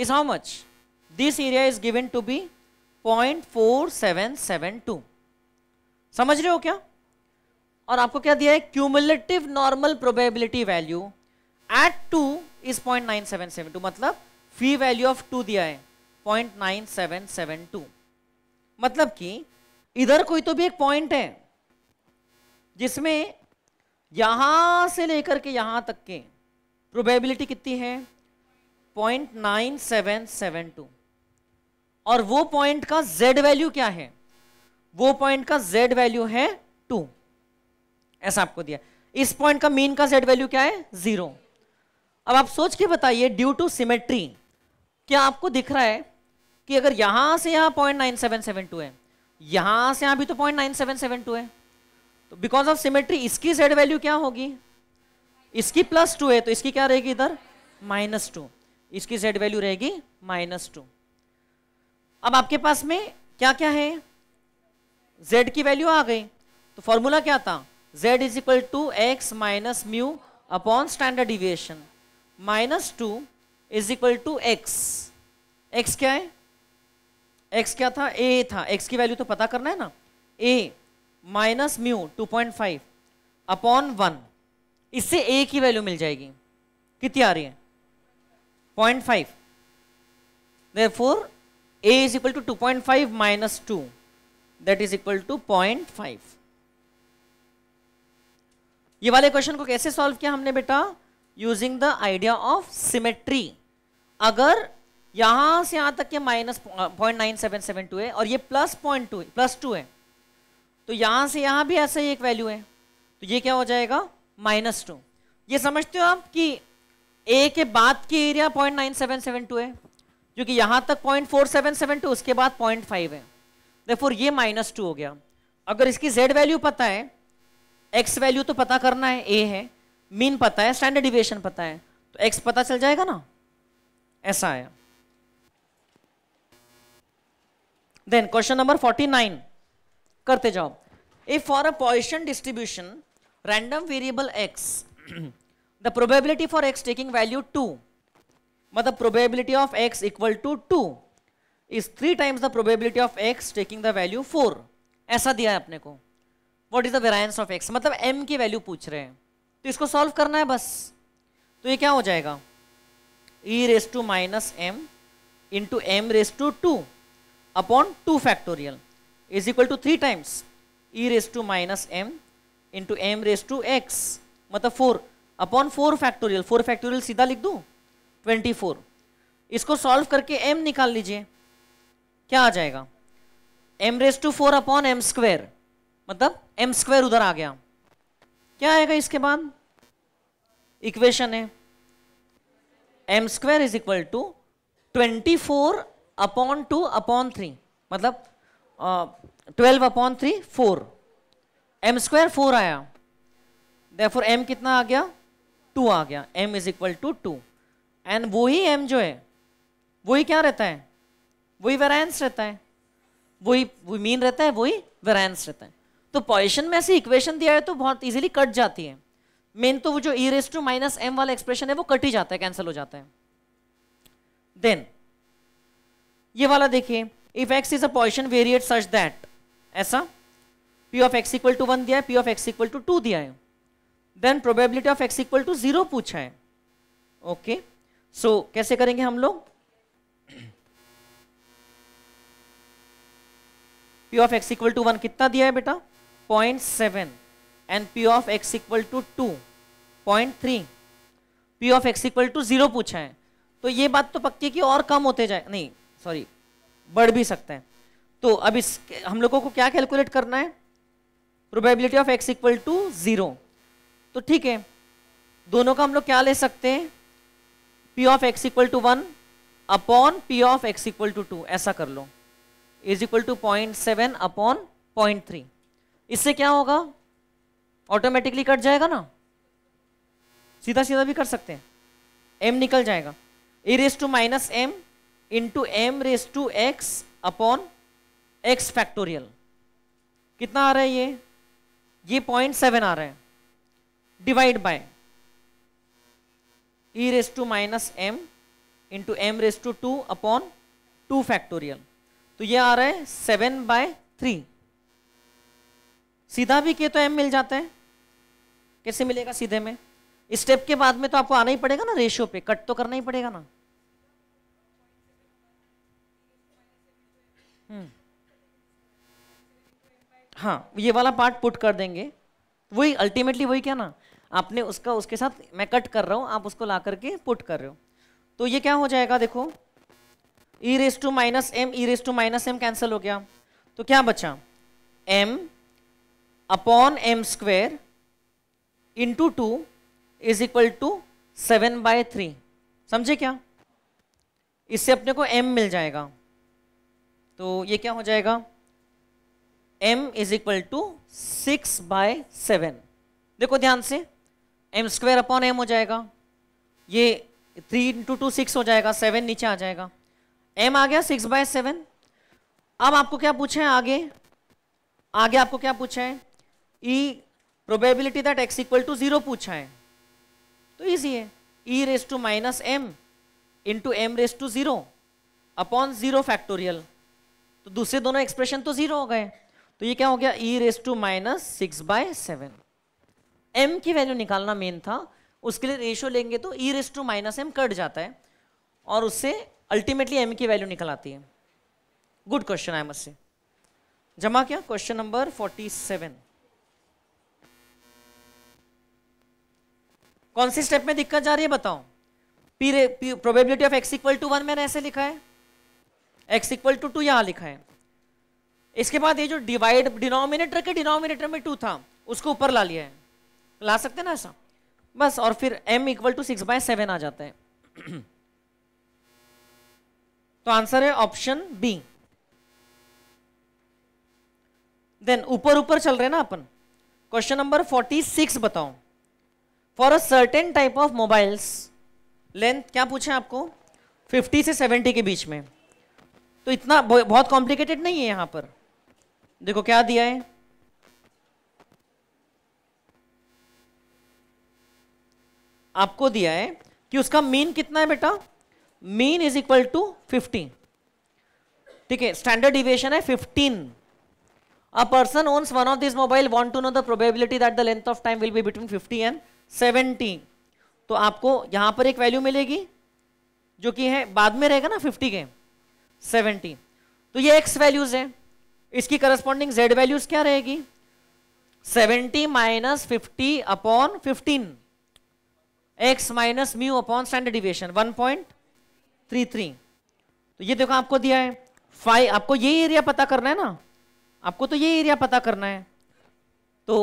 is how much this area is given to be point four seven seven two समझ रहे हो क्या और आपको क्या दिया है cumulative normal probability value at two is point nine seven seven two मतलब फी वैल्यू ऑफ टू दिया है point nine seven seven two मतलब कि इधर कोई तो भी एक पॉइंट है जिसमें यहां से लेकर के यहां तक के प्रोबेबिलिटी कितनी है point nine seven seven two और वो पॉइंट का z वैल्यू क्या है वो पॉइंट का z वैल्यू है टू ऐसा आपको दिया इस पॉइंट का मीन का z वैल्यू क्या है जीरो अब आप सोच के बताइए ड्यू टू सिमेट्री क्या आपको दिख रहा है कि अगर यहां से यहां point nine seven seven two है यहां से यहां भी तो point nine seven seven two है बिकॉज ऑफ सिमेट्री इसकी जेड वैल्यू क्या होगी इसकी प्लस टू है तो इसकी क्या रहेगी इधर माइनस टू इसकी जेड वैल्यू रहेगी माइनस टू अब आपके पास में क्या क्या है जेड की वैल्यू आ गई तो फॉर्मूला क्या था z is equal to x minus mu upon standard deviation minus two is equal to x x क्या है एक्स क्या था ए था एक्स की वैल्यू तो पता करना है ना a minus mu two point five upon one इससे ए की वैल्यू मिल जाएगी कितनी आ रही है point five therefore a is equal to two point five minus two that is equal to point five ये वाले क्वेश्चन को कैसे सॉल्व किया हमने बेटा using the idea of symmetry अगर यहां से यहां तक के minus point nine seven seven two है और ये plus point two plus two है तो यहां से यहां भी ऐसा ही एक वैल्यू है तो ये क्या हो जाएगा माइनस टू ये समझते हो आप कि ए के बाद की area point nine seven seven two है जो कि तक point four seven seven two उसके बाद पॉइंट फाइव है देखो ये माइनस टू हो गया अगर इसकी जेड वैल्यू पता है एक्स वैल्यू तो पता करना है ए है मीन पता है स्टैंडर्ड डिविएशन पता है तो एक्स पता चल जाएगा ना ऐसा आया then question number forty nine करते जाओ if for a Poisson distribution random variable x the probability for x taking value two मतलब probability of x equal to two is three times the probability of x taking the value four ऐसा दिया है अपने को what is the variance of x मतलब m की value पूछ रहे हैं तो इसको सॉल्व करना है बस तो ये क्या हो जाएगा e raise to minus M into M raise to two upon two factorial is equal to three times e raised to minus m into m raised to x मतलब four upon four factorial four factorial सीधा लिख दूँ twenty four इसको solve करके m निकाल लीजिए क्या आ जाएगा m raise to four upon m square मतलब m square उधर आ गया क्या आएगा इसके बाद इक्वेशन है m square is equal to twenty four upon two upon three मतलब twelve upon three four m square four आया देफोर एम कितना आ गया टू आ गया m is equal to two and वही एम जो है वही क्या रहता है वही वेरायंस रहता है वही वही मीन रहता है वही वेरायंस रहता है तो पॉजिशन में ऐसी इक्वेशन दिया है तो बहुत इजीली कट जाती है मेन तो वो जो e raise to minus m वाला एक्सप्रेशन है वो कट ही जाता है कैंसिल हो जाता है देन ये वाला देखिए if x is a Poisson variate such that ऐसा p of x equal to one दिया है p of x equal to two दिया है then probability of x equal to zero पूछा है ओके सो कैसे करेंगे हम लोग p of x equal to one कितना दिया है बेटा point seven and p of x equal to two point three p of x equal to zero पूछा है तो ये बात तो पक्की कि और कम होते जाए नहीं सॉरी बढ़ भी सकते हैं तो अब इस हम लोगों को क्या कैलकुलेट करना है probability of x equal to zero तो ठीक है दोनों का हम लोग क्या ले सकते हैं p of x equal to one upon p of x equal to two ऐसा कर लो is equal to point seven upon point three इससे क्या होगा ऑटोमेटिकली कट जाएगा ना सीधा सीधा भी कर सकते हैं एम निकल जाएगा e raise to minus M into M raise to x upon x factorial कितना आ रहा है ये ये पॉइंट सेवन आ रहा है divide by e raise to minus M into M raise to two upon two factorial तो ये आ रहा है सेवन बाय थ्री सीधा भी के तो एम मिल जाता है कैसे मिलेगा सीधे में स्टेप के बाद में तो आपको आना ही पड़ेगा ना रेशियो पे कट तो करना ही पड़ेगा ना हाँ ये वाला पार्ट पुट कर देंगे वही अल्टीमेटली वही क्या ना आपने उसका उसके साथ मैं कट कर रहा हूँ आप उसको ला करके पुट कर रहे हो तो ये क्या हो जाएगा देखो e raise to minus M e raise to minus m cancel हो गया तो क्या बचा m upon m square into two is equal to seven by three समझे क्या इससे अपने को एम मिल जाएगा तो ये क्या हो जाएगा m is equal to six by seven देखो ध्यान से एम स्क्वायर अपॉन एम हो जाएगा ये थ्री इंटू टू सिक्स हो जाएगा सेवन नीचे आ जाएगा m आ गया सिक्स बाय सेवन अब आपको क्या पूछा है आगे आगे आपको क्या पूछा है e probability that x equal to zero पूछा है तो ईजी है ई raise to minus M into M raise to zero upon zero factorial तो दूसरे दोनों एक्सप्रेशन तो जीरो हो गए तो ये क्या हो गया e raise to minus six by seven m की वैल्यू निकालना मेन था उसके लिए रेशियो लेंगे तो e raise to minus m cut जाता है और उससे अल्टीमेटली एम की वैल्यू निकल आती है गुड क्वेश्चन आए मुझसे जमा क्या क्वेश्चन नंबर फोर्टी सेवन कौन सी स्टेप में दिक्कत जा रही है बताओ probability of x equal to one मैंने ऐसे लिखा है एक्स इक्वल टू टू यहाँ लिखा है इसके बाद ये जो डिवाइड डिनोमिनेटर के डिनोमिनेटर में टू था उसको ऊपर ला लिया है ला सकते ना ऐसा बस और फिर m equal to six by seven आ जाता है तो आंसर है ऑप्शन बी देन ऊपर ऊपर चल रहे ना अपन क्वेश्चन नंबर फोर्टी सिक्स बताओ for a certain type of mobiles length क्या पूछे आपको फिफ्टी से सेवेंटी के बीच में तो इतना बहुत कॉम्प्लिकेटेड नहीं है यहां पर देखो क्या दिया है आपको दिया है कि उसका मीन कितना है बेटा mean is equal to fifteen ठीक है स्टैंडर्ड डिविएशन है fifteen a person owns one of this mobile want to know the probability that the length of time will be between fifty and seventy तो आपको यहां पर एक value मिलेगी जो कि है बाद में रहेगा ना फिफ्टी के सेवनटीन तो ये एक्स वैल्यूज है इसकी करस्पॉन्डिंग जेड वैल्यूज क्या रहेगी seventy minus fifty upon fifteen X minus mu upon standard deviation one point three three तो ये देखो आपको दिया है फाइव आपको ये एरिया पता करना है ना आपको तो ये एरिया पता करना है तो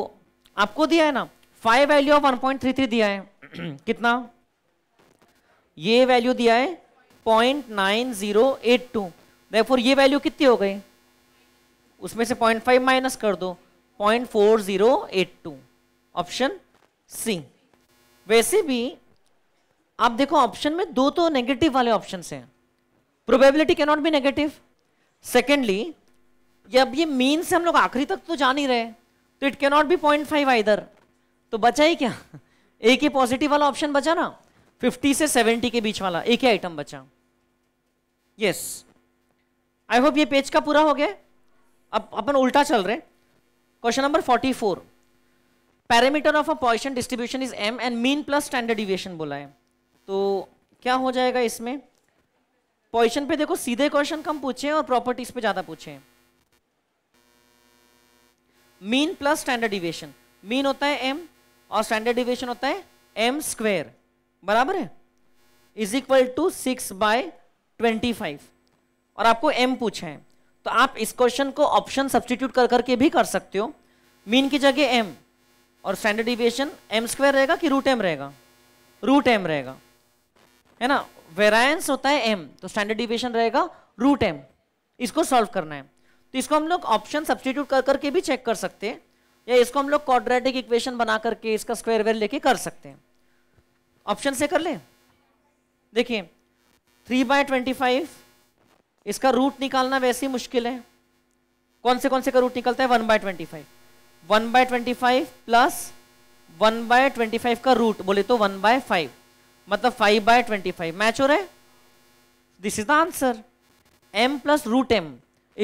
आपको दिया है ना five value of one point three three दिया है कितना ये वैल्यू दिया है point nine zero eight two देखो ये वैल्यू कितनी हो गई उसमें से पॉइंट फाइव माइनस कर दो point four zero eight two option C वैसे भी आप देखो ऑप्शन में दो तो नेगेटिव वाले ऑप्शन हैं probability not be negative secondly अब ये मीन से हम लोग आखिरी तक तो जान ही रहे तो it not be point five either तो बचा ही क्या एक ही पॉजिटिव वाला ऑप्शन बचा ना 50 से 70 के बीच वाला एक ही आइटम बचा यस आई होप ये पेज का पूरा हो गया अब अपन उल्टा चल रहे question number 44 parameter of a Poisson distribution is M and mean plus standard deviation बोला है तो क्या हो जाएगा इसमें पॉइशन पे देखो सीधे क्वेश्चन कम पूछे और प्रॉपर्टीज पे ज्यादा पूछे mean plus standard deviation mean होता है एम और स्टैंडर्ड डिविएशन होता है एम स्क्वेयर बराबर है is equal to six by twenty five और आपको एम पूछा है तो आप इस क्वेश्चन को ऑप्शन सब्सटीट्यूट कर करके भी कर सकते हो मीन की जगह एम और स्टैंडर्ड डिविएशन एम स्क्वायर रहेगा कि रूट एम रहेगा रूट एम रहेगा है ना वेरायंस होता है एम तो स्टैंडर्ड डिविएशन रहेगा रूट एम इसको सॉल्व करना है तो इसको हम लोग ऑप्शन सब्सटीट्यूट कर करके भी चेक कर सकते हैं या इसको हम लोग क्वाड्रेटिक इक्वेशन बना करके इसका स्क्वायर वेयर लेके कर सकते हैं ऑप्शन से कर ले देखिए थ्री बाय ट्वेंटी फाइव इसका रूट निकालना वैसे ही मुश्किल है कौन से कौन से का रूट निकलता है one by twenty five one by twenty five plus one by twenty five का रूट बोले तो वन बाय फाइव मतलब five by twenty five match हो रहा है this is the answer M plus root M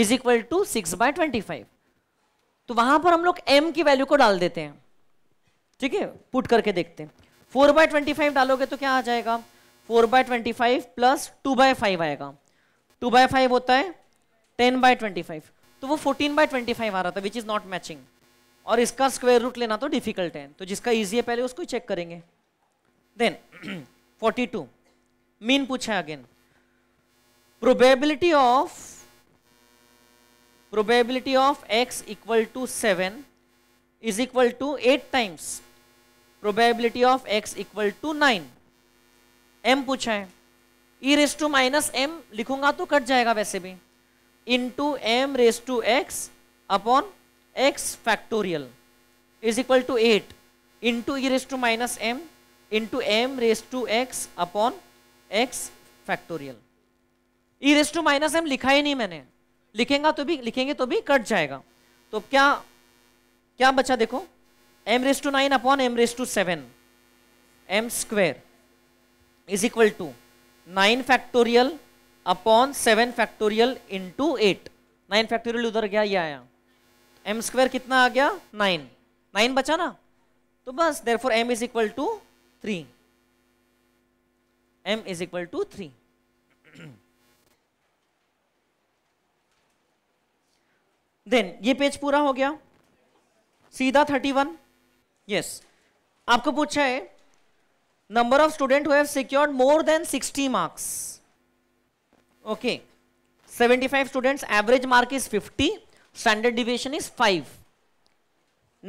is equal to six by twenty five तो वहां पर हम लोग एम की वैल्यू को डाल देते हैं ठीक है पुट करके देखते हैं फोर बाय ट्वेंटी फाइव डालोगे तो क्या आ जाएगा four by twenty five plus two by five आएगा टू बाय फाइव होता है टेन बाय ट्वेंटी फाइव तो वो फोर्टीन बाय ट्वेंटी फाइव आ रहा था विच इज नॉट मैचिंग और इसका स्क्वेयर रूट लेना तो डिफिकल्ट है तो जिसका ईजी है पहले उसको चेक करेंगे देन फोर्टी टू मीन पूछा है again probability of probability of x equal to seven is equal to eight times probability of x equal to nine M पूछा है ई रेस टू माइनस एम लिखूंगा तो कट जाएगा वैसे भी into M raise to x upon x factorial is equal to eight into e raise to minus M into M raise to x upon x factorial e raise to minus M लिखा ही नहीं मैंने लिखेंगे तो भी लिखेंगे तो भी कट जाएगा तो क्या क्या बचा देखो M raise to nine upon M raise to seven M square is equal to nine factorial upon seven factorial into eight nine factorial उधर गया ये आया एम स्क्वेयर कितना आ गया नाइन नाइन बचा ना तो बस therefore M is equal to three M is equal to three then ये पेज पूरा हो गया सीधा थर्टी वन यस आपको पूछा है number of student who secured more than 60 marks okay 75 students average mark is 50 standard deviation is 5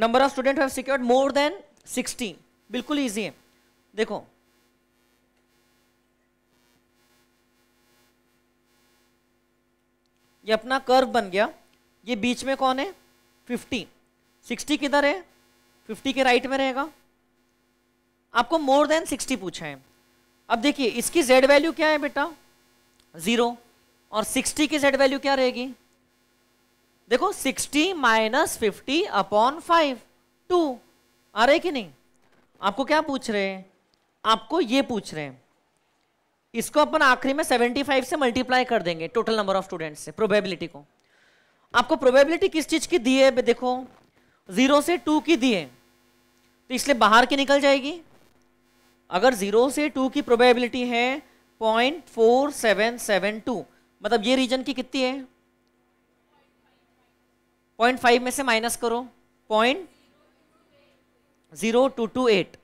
number of student who have secured more 60 बिल्कुल easy है देखो ये अपना कर्व बन गया ये बीच में कौन है 50 60 किधर है फिफ्टी के राइट में रहेगा आपको मोर देन सिक्सटी पूछा है अब देखिए इसकी जेड वैल्यू क्या है बेटा जीरो और सिक्सटी की जेड वैल्यू क्या रहेगी देखो sixty minus fifty upon five two आ रहे कि नहीं आपको क्या पूछ रहे हैं आपको ये पूछ रहे हैं इसको अपन आखिरी में 75 से मल्टीप्लाई कर देंगे टोटल नंबर ऑफ स्टूडेंट्स से प्रोबेबिलिटी को आपको प्रोबेबिलिटी किस चीज़ की दी है देखो जीरो से टू की दी है तो इसलिए बाहर की निकल जाएगी अगर जीरो से टू की प्रोबेबिलिटी है point four seven seven two मतलब ये रीजन की कितनी है पॉइंट फाइव में से माइनस करो point zero two two eight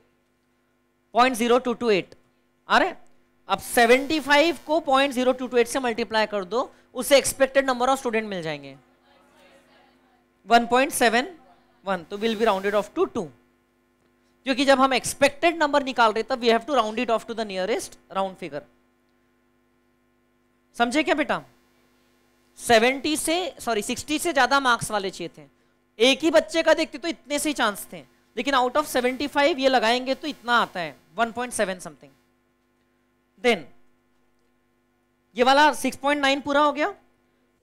point zero two two eight अरे अब सेवेंटी फाइव को point zero two two eight से मल्टीप्लाई कर दो उससे एक्सपेक्टेड नंबर ऑफ स्टूडेंट मिल जाएंगे वन पॉइंट सेवन वन तो will be rounded off to two क्योंकि जब हम एक्सपेक्टेड नंबर निकाल रहे तब we have to round it off to the nearest round figure समझे क्या बेटा 70 से सॉरी 60 से ज्यादा मार्क्स वाले चाहिए थे एक ही बच्चे का देखते तो इतने से ही चांस थे लेकिन आउट ऑफ 75 ये लगाएंगे तो इतना आता है 1.7 समथिंग देन ये वाला 6.9 पूरा हो गया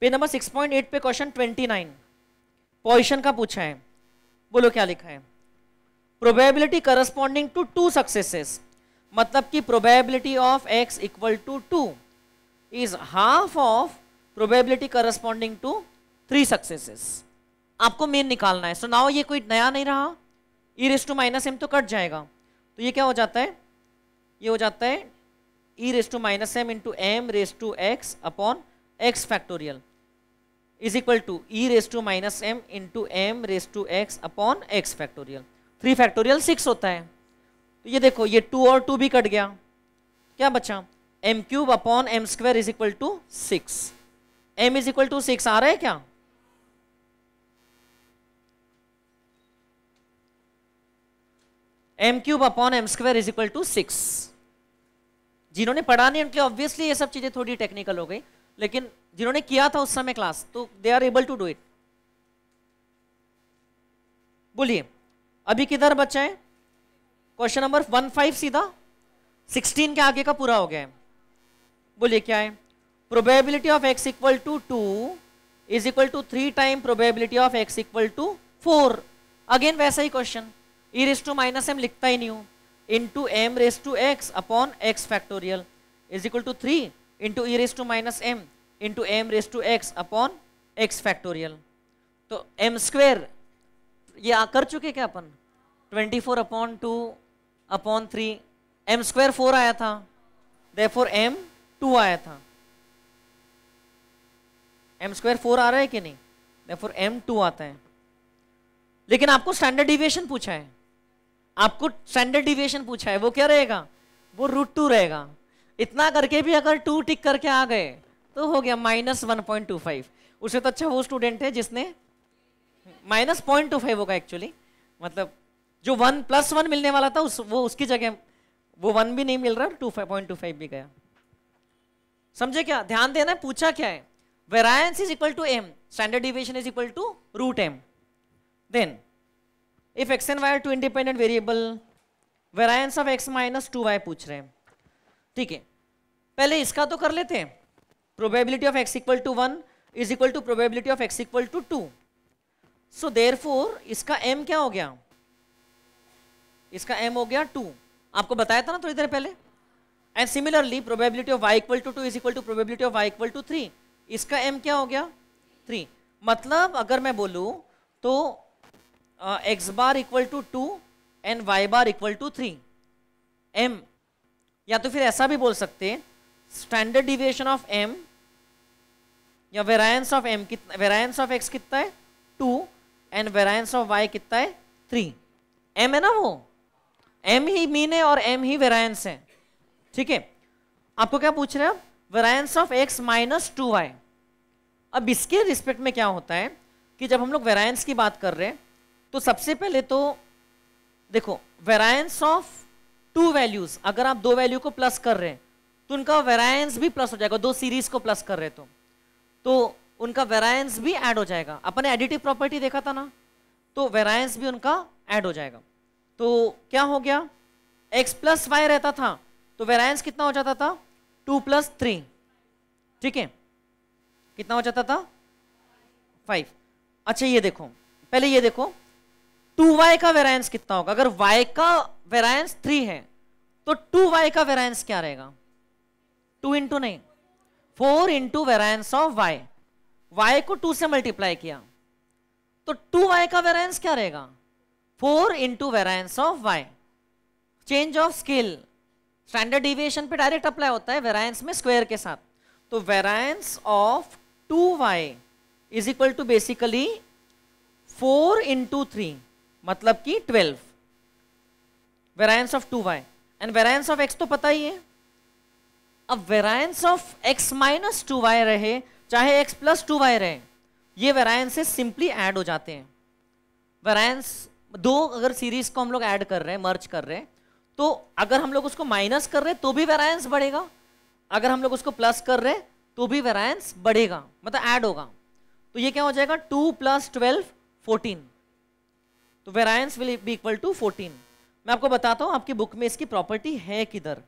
पे नंबर 6.8 पे क्वेश्चन 29 पॉइशन का पूछा है बोलो क्या लिखा है probability corresponding to two successes मतलब कि probability of x equal to two is half of probability corresponding to three successes आपको मेन निकालना है सो so नाउ ये कोई नया नहीं रहा e raise to minus M तो कट जाएगा तो ये क्या हो जाता है ये हो जाता है ई raise to minus M into M raise to x upon x factorial is equal to e raise to minus M into M raise to x upon x factorial three factorial six होता है तो ये देखो ये to और to भी cut गया क्या बचा M cube upon M square is equal to six M is equal to six आ रहा है क्या M cube upon M square is equal to six जिन्होंने पढ़ा नहीं उनके ऑब्वियसली ये सब चीजें थोड़ी टेक्निकल हो गई लेकिन जिन्होंने किया था उस समय क्लास तो they are able to do it बोलिए अभी किधर बच्चा है क्वेश्चन नंबर वन फाइव सीधा सिक्सटीन के आगे का पूरा हो गया है बोलिए क्या है probability of x equal to two is equal to three time probability of x equal to four again वैसा ही क्वेश्चन e raise to minus M लिखता ही नहीं हूं into M raise to x upon x factorial is equal to three into e raise to minus M into M raise to x upon x factorial तो M square ये आ कर चुके क्या अपन 24 four upon two upon three M square four आया था four M to आया था एम स्क्वायर फोर आ रहा है कि नहीं फोर एम टू आता है लेकिन आपको स्टैंडर्ड डिविएशन पूछा है आपको स्टैंडर्ड डिविएशन पूछा है वो क्या रहेगा वो रूट टू रहेगा इतना करके भी अगर टू टिक करके आ गए तो हो गया minus one point two five उसे तो अच्छा वो स्टूडेंट है जिसने माइनस पॉइंट टू फाइव होगा एक्चुअली मतलब जो वन प्लस वन मिलने वाला था उस वो उसकी जगह वो वन भी नहीं मिल रहा two five point two five भी गया समझे क्या ध्यान देना है पूछा क्या है variance is equal to M standard deviation is equal to root M then if X and Y two independent variable variance of x minus two Y पूछ रहे हैं ठीक है पहले इसका तो कर लेते हैं probability of x equal to one is equal to probability of x equal to two so therefore इसका एम क्या हो गया इसका एम हो गया टू आपको बताया था ना थोड़ी देर पहले and similarly probability of Y equal to two is equal to probability of Y equal to three इसका एम क्या हो गया थ्री मतलब अगर मैं बोलूँ तो X bar equal to two and Y bar equal to three M या तो फिर ऐसा भी बोल सकते स्टैंडर्ड डिविएशन ऑफ एम या वेरायंस ऑफ एम कितना वेरायंस ऑफ एक्स कितना है two and variance of Y कितना है थ्री एम है ना वो एम ही मीन है और एम ही वेरायंस है ठीक है आपको क्या पूछ रहे हैं variance of x minus two Y अब इसके रिस्पेक्ट में क्या होता है कि जब हम लोग वेरायंस की बात कर रहे हैं तो सबसे पहले तो देखो वेरायंस ऑफ टू वैल्यूज अगर आप दो वैल्यू को प्लस कर रहे हैं तो उनका वेरायंस भी प्लस हो जाएगा दो सीरीज को प्लस कर रहे तो तो उनका वेरायंस भी ऐड हो जाएगा अपने एडिटिव प्रॉपर्टी देखा था ना तो वेरायंस भी उनका ऐड हो जाएगा तो क्या हो गया एक्स प्लस वाई रहता था तो वेरायंस कितना हो जाता था टू प्लस थ्री ठीक है कितना हो जाता था फाइव अच्छा ये देखो पहले ये देखो टू वाई का वेरायंस कितना होगा अगर वाई का वेरायंस थ्री है तो टू वाई का वेरायंस क्या रहेगा टू इंटू नहीं four into variance of Y y को 2 से मल्टीप्लाई किया तो 2y का वेरायंस क्या रहेगा 4 into variance of y change of scale standard deviation पे डायरेक्ट अप्लाई होता है वेरायंस में स्क्वायर के साथ तो variance of 2y is equal to basically 4 into three मतलब कि 12 variance of 2y and variance of x तो पता ही है अब variance of x minus two रहे चाहे एक्स प्लस टू वाई रहे ये वेरायंसेस सिंपली ऐड हो जाते हैं वेरायंस दो अगर सीरीज को हम लोग ऐड कर रहे हैं मर्ज कर रहे हैं तो अगर हम लोग उसको माइनस कर रहे हैं तो भी वेरायंस बढ़ेगा अगर हम लोग उसको प्लस कर रहे हैं तो भी वेरायंस बढ़ेगा मतलब ऐड होगा तो ये क्या हो जाएगा टू प्लस ट्वेल्व फोर्टीन तो variance will be equal to fourteen मैं आपको बताता हूँ आपकी बुक में इसकी प्रॉपर्टी है किधर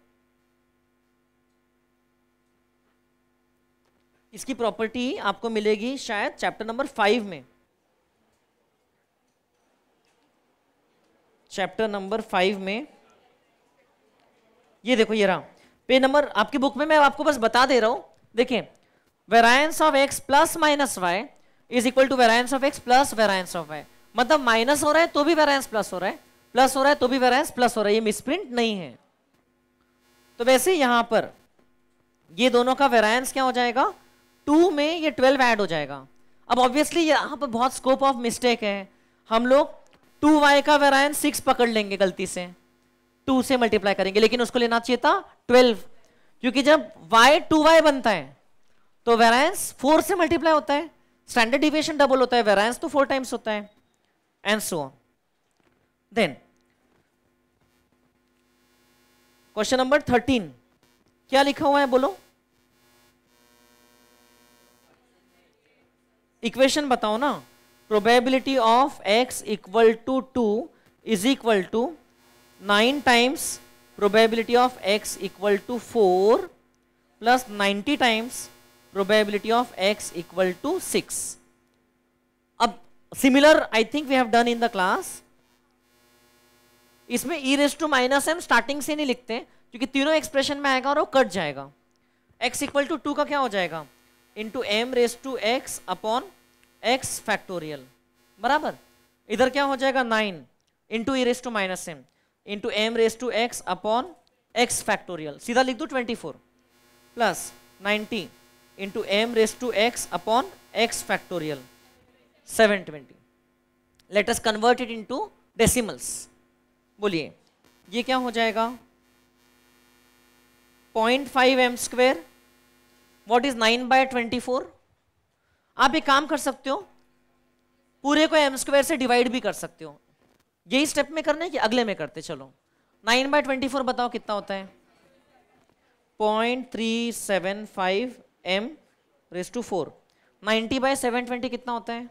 इसकी प्रॉपर्टी आपको मिलेगी शायद चैप्टर नंबर फाइव में चैप्टर नंबर फाइव में ये देखो ये रहा पे नंबर आपकी बुक में मैं आपको बस बता दे रहा हूं देखिए variance of X plus minus Y is equal to variance of X plus variance of Y मतलब माइनस हो रहा है तो भी वेरायंस प्लस हो रहा है प्लस हो रहा है तो भी वेरायंस प्लस हो रहा है ये मिसप्रिंट नहीं है तो वैसे यहां पर ये दोनों का वेरायंस क्या हो जाएगा टू में ये ट्वेल्व ऐड हो जाएगा अब ऑब्वियसली यहाँ पर बहुत स्कोप ऑफ मिस्टेक है हम लोग टू वाई का वेरायन सिक्स पकड़ लेंगे गलती से टू से मल्टीप्लाई करेंगे लेकिन उसको लेना चाहिए था ट्वेल्व क्योंकि जब वाई टू वाई बनता है तो वेरायंस फोर से मल्टीप्लाई होता है स्टैंडर्ड डिविएशन डबल होता है वेरायंस तो फोर टाइम्स होता है and so on then question number thirteen क्या लिखा हुआ है बोलो इक्वेशन बताओ ना probability of x equal to two is equal to nine times probability of x equal to four plus ninety times probability of x equal to six अब similar I think we have done in the class इसमें e raise to minus m starting से नहीं लिखते क्योंकि तीनों expression में आएगा और वो कट जाएगा एक्स इक्वल टू टू का क्या हो जाएगा into M raise to x upon x factorial बराबर इधर क्या हो जाएगा nine into e raise to minus M into M raise to x upon x factorial सीधा लिख दो twenty four plus ninety into M raise to x upon x factorial seven twenty let's convert it into decimals बोलिए ये क्या हो जाएगा point five m square what is nine by twenty four आप एक काम कर सकते हो पूरे को एम स्क्वायर से डिवाइड भी कर सकते हो यही स्टेप में करना है कि अगले में करते चलो नाइन बाय ट्वेंटी फोर बताओ कितना होता है point three seven five m raise to four ninety by seven twenty कितना होता है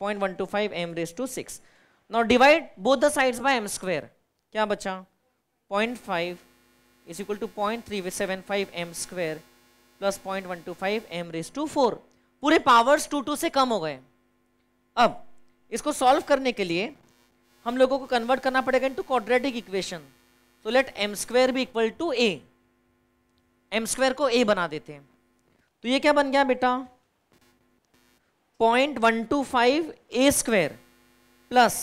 point one two five m raise to six now divide both the sides by m square क्या बचा point five is equal to 0.375 m square plus 0.125 m raise to four पूरे powers to two से कम हो गए अब इसको solve करने के लिए हम लोगों को कन्वर्ट करना पड़ेगा इनटू क्वाड्रेटिक इक्वेशन तो लेट एम स्क्वायर भी equal to a m square को ए बना देते हैं तो ये क्या बन गया बेटा point one two five a square plus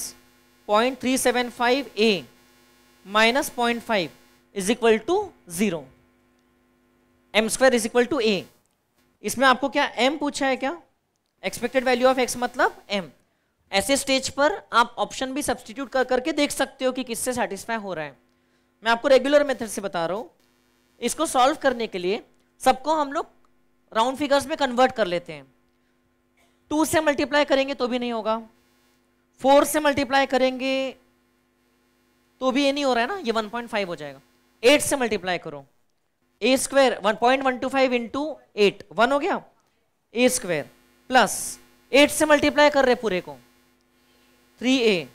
point three seven five a minus point five is equal to zero m square is equal to a इसमें आपको क्या एम पूछा है क्या एक्सपेक्टेड वैल्यू ऑफ एक्स मतलब एम ऐसे stage पर आप ऑप्शन भी सब्सटीट्यूट कर करके देख सकते हो कि किससे सेटिस्फाई हो रहा है मैं आपको रेगुलर मेथड से बता रहा हूँ इसको सॉल्व करने के लिए सबको हम लोग राउंड फिगर्स में कन्वर्ट कर लेते हैं टू से मल्टीप्लाई करेंगे तो भी नहीं होगा फोर से मल्टीप्लाई करेंगे तो भी ये नहीं हो रहा है ना ये 1.5 हो जाएगा एट से मल्टीप्लाई करो a square one point one two five into eight one हो गया ए स्क्वायर प्लस एट से मल्टीप्लाई कर रहे पूरे को थ्री ए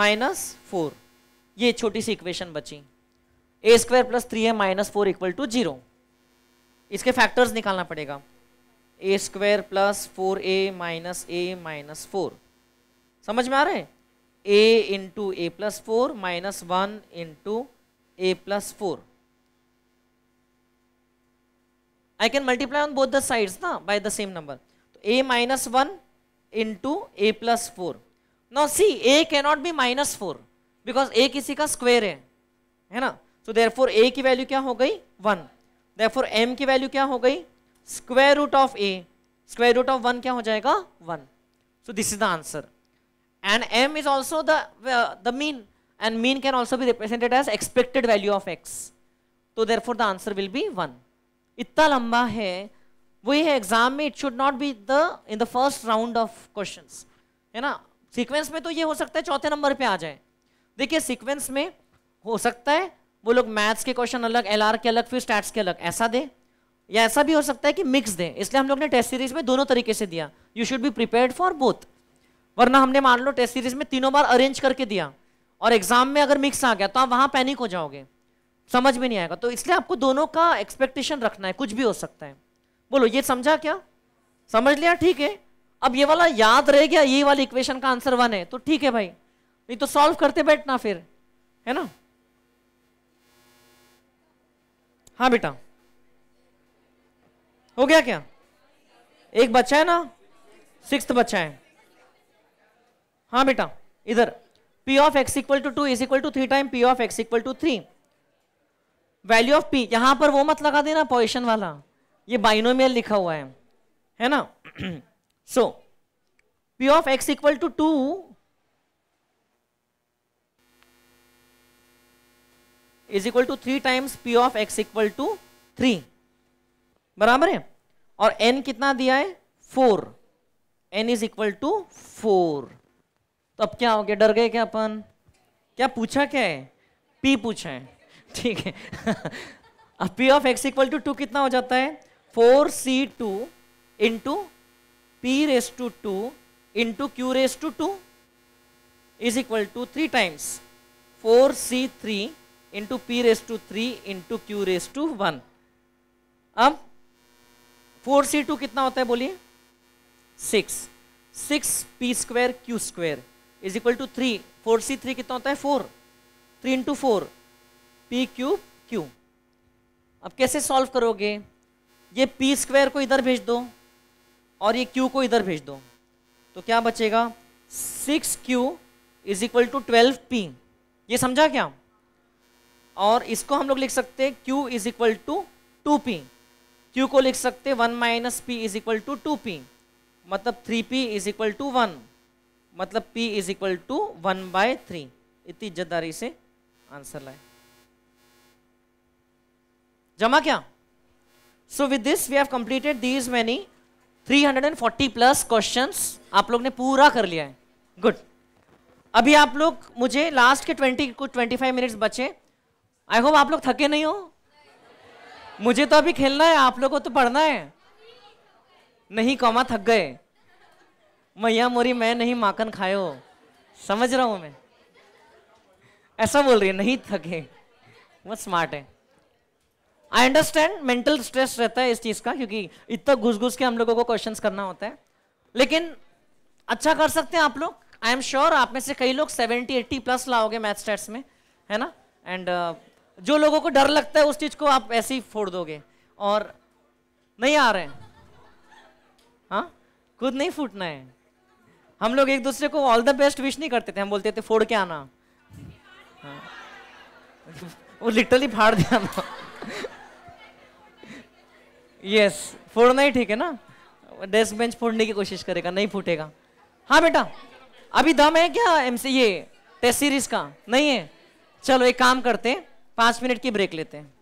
माइनस फोर ये छोटी सी इक्वेशन बची a square plus three a minus four equal to zero इसके फैक्टर्स निकालना पड़ेगा a square plus four a minus a minus four समझ में आ रहे हैं a into a plus four minus one into a plus 4. I can multiply on both the sides na, by the same number. So, a minus 1 into a plus 4. Now see a cannot be minus 4 because a kisi ka square hai hai na So therefore a ki value kya ho gayi 1. Therefore m ki value kya ho gayi square root of a. Square root of 1 kya ho jayega 1. So this is the answer. And m is also the, uh, the mean. and mean can also be represented as expected value of x तो therefore the answer will be 1 इतना लंबा है वही है exam में it should not be the in the first round of questions है ना sequence में तो ये हो सकता है चौथे नंबर पे आ जाए देखिए सीक्वेंस में हो सकता है वो लोग मैथ्स के क्वेश्चन अलग एल के अलग फिर स्टैट्स के अलग ऐसा दे या ऐसा भी हो सकता है कि मिक्स दे इसलिए हम लोग ने टेस्ट सीरीज में दोनों तरीके से दिया you should be prepare for both वरना हमने मान लो टेस्ट सीरीज में तीनों बार अरेंज करके दिया और एग्जाम में अगर मिक्स आ गया तो आप वहां पैनिक हो जाओगे समझ में नहीं आएगा तो इसलिए आपको दोनों का एक्सपेक्टेशन रखना है कुछ भी हो सकता है बोलो ये समझा क्या समझ लिया ठीक है अब ये वाला याद रह गया ये वाली इक्वेशन का आंसर वन है तो ठीक है भाई नहीं तो सॉल्व करते बैठना फिर है ना हाँ बेटा हो गया क्या एक बच्चा है ना सिक्स बच्चा है हाँ बेटा इधर p of x equal to two is equal to three time p of x equal to three value of p यहां पर वो मत लगा देना पॉजिशन वाला ये बाइनोमियल लिखा हुआ है है ना so p of x equal to two is equal to three times p of x equal to three बराबर है और एन कितना दिया है four n is equal to four अब क्या हो गया डर गए क्या अपन क्या पूछा क्या है पी पूछा है ठीक है अब p of x equal to two कितना हो जाता है four c two into P raise to two into Q raise to two is equal to three times four c three into P raise to three into Q raise to one अब four c two कितना होता है बोलिए six six p square q square is equal to three four c three कितना होता है four three into four p q q अब कैसे सॉल्व करोगे ये पी स्क्वायर को इधर भेज दो और ये क्यू को इधर भेज दो तो क्या बचेगा six q is equal to twelve p ये समझा क्या और इसको हम लोग लिख सकते हैं q is equal to two p q को लिख सकते हैं one minus p is equal to two p मतलब three p is equal to one मतलब P is equal to one by three इतनी इज्जतदारी से आंसर लाए जमा क्या so with this we have completed these many 340 plus questions आप लोग ने पूरा कर लिया है गुड अभी आप लोग मुझे लास्ट के 20 कुछ 25 मिनट्स बचे आई होप आप लोग थके नहीं हो मुझे तो अभी खेलना है आप लोगों को तो पढ़ना है नहीं कौमा थक गए मैया मोरी मैं नहीं माखन खायो समझ रहा हूँ मैं ऐसा बोल रही है नहीं थके वो स्मार्ट है आई अंडरस्टैंड मेंटल स्ट्रेस रहता है इस चीज़ का क्योंकि इतना घुस घुस के हम लोगों को क्वेश्चंस करना होता है लेकिन अच्छा कर सकते हैं आप लोग आई एम श्योर आप में से कई लोग 70 80 प्लस लाओगे मैथ स्टेट्स में है ना एंड uh, जो लोगों को डर लगता है उस चीज़ को आप ऐसे ही फोड़ दोगे और नहीं आ रहे हैं हाँ खुद नहीं फूटना है हम लोग एक दूसरे को ऑल द बेस्ट विश नहीं करते थे हम बोलते थे फोड़ के आना हाँ। वो लिटरली फाड़ दिया ना यस फोड़ना ही ठीक है ना डेस्क बेंच फोड़ने की कोशिश करेगा नहीं फूटेगा हाँ बेटा अभी दम है क्या एम ये टेस्ट सीरीज का नहीं है चलो एक काम करते हैं पांच मिनट की ब्रेक लेते हैं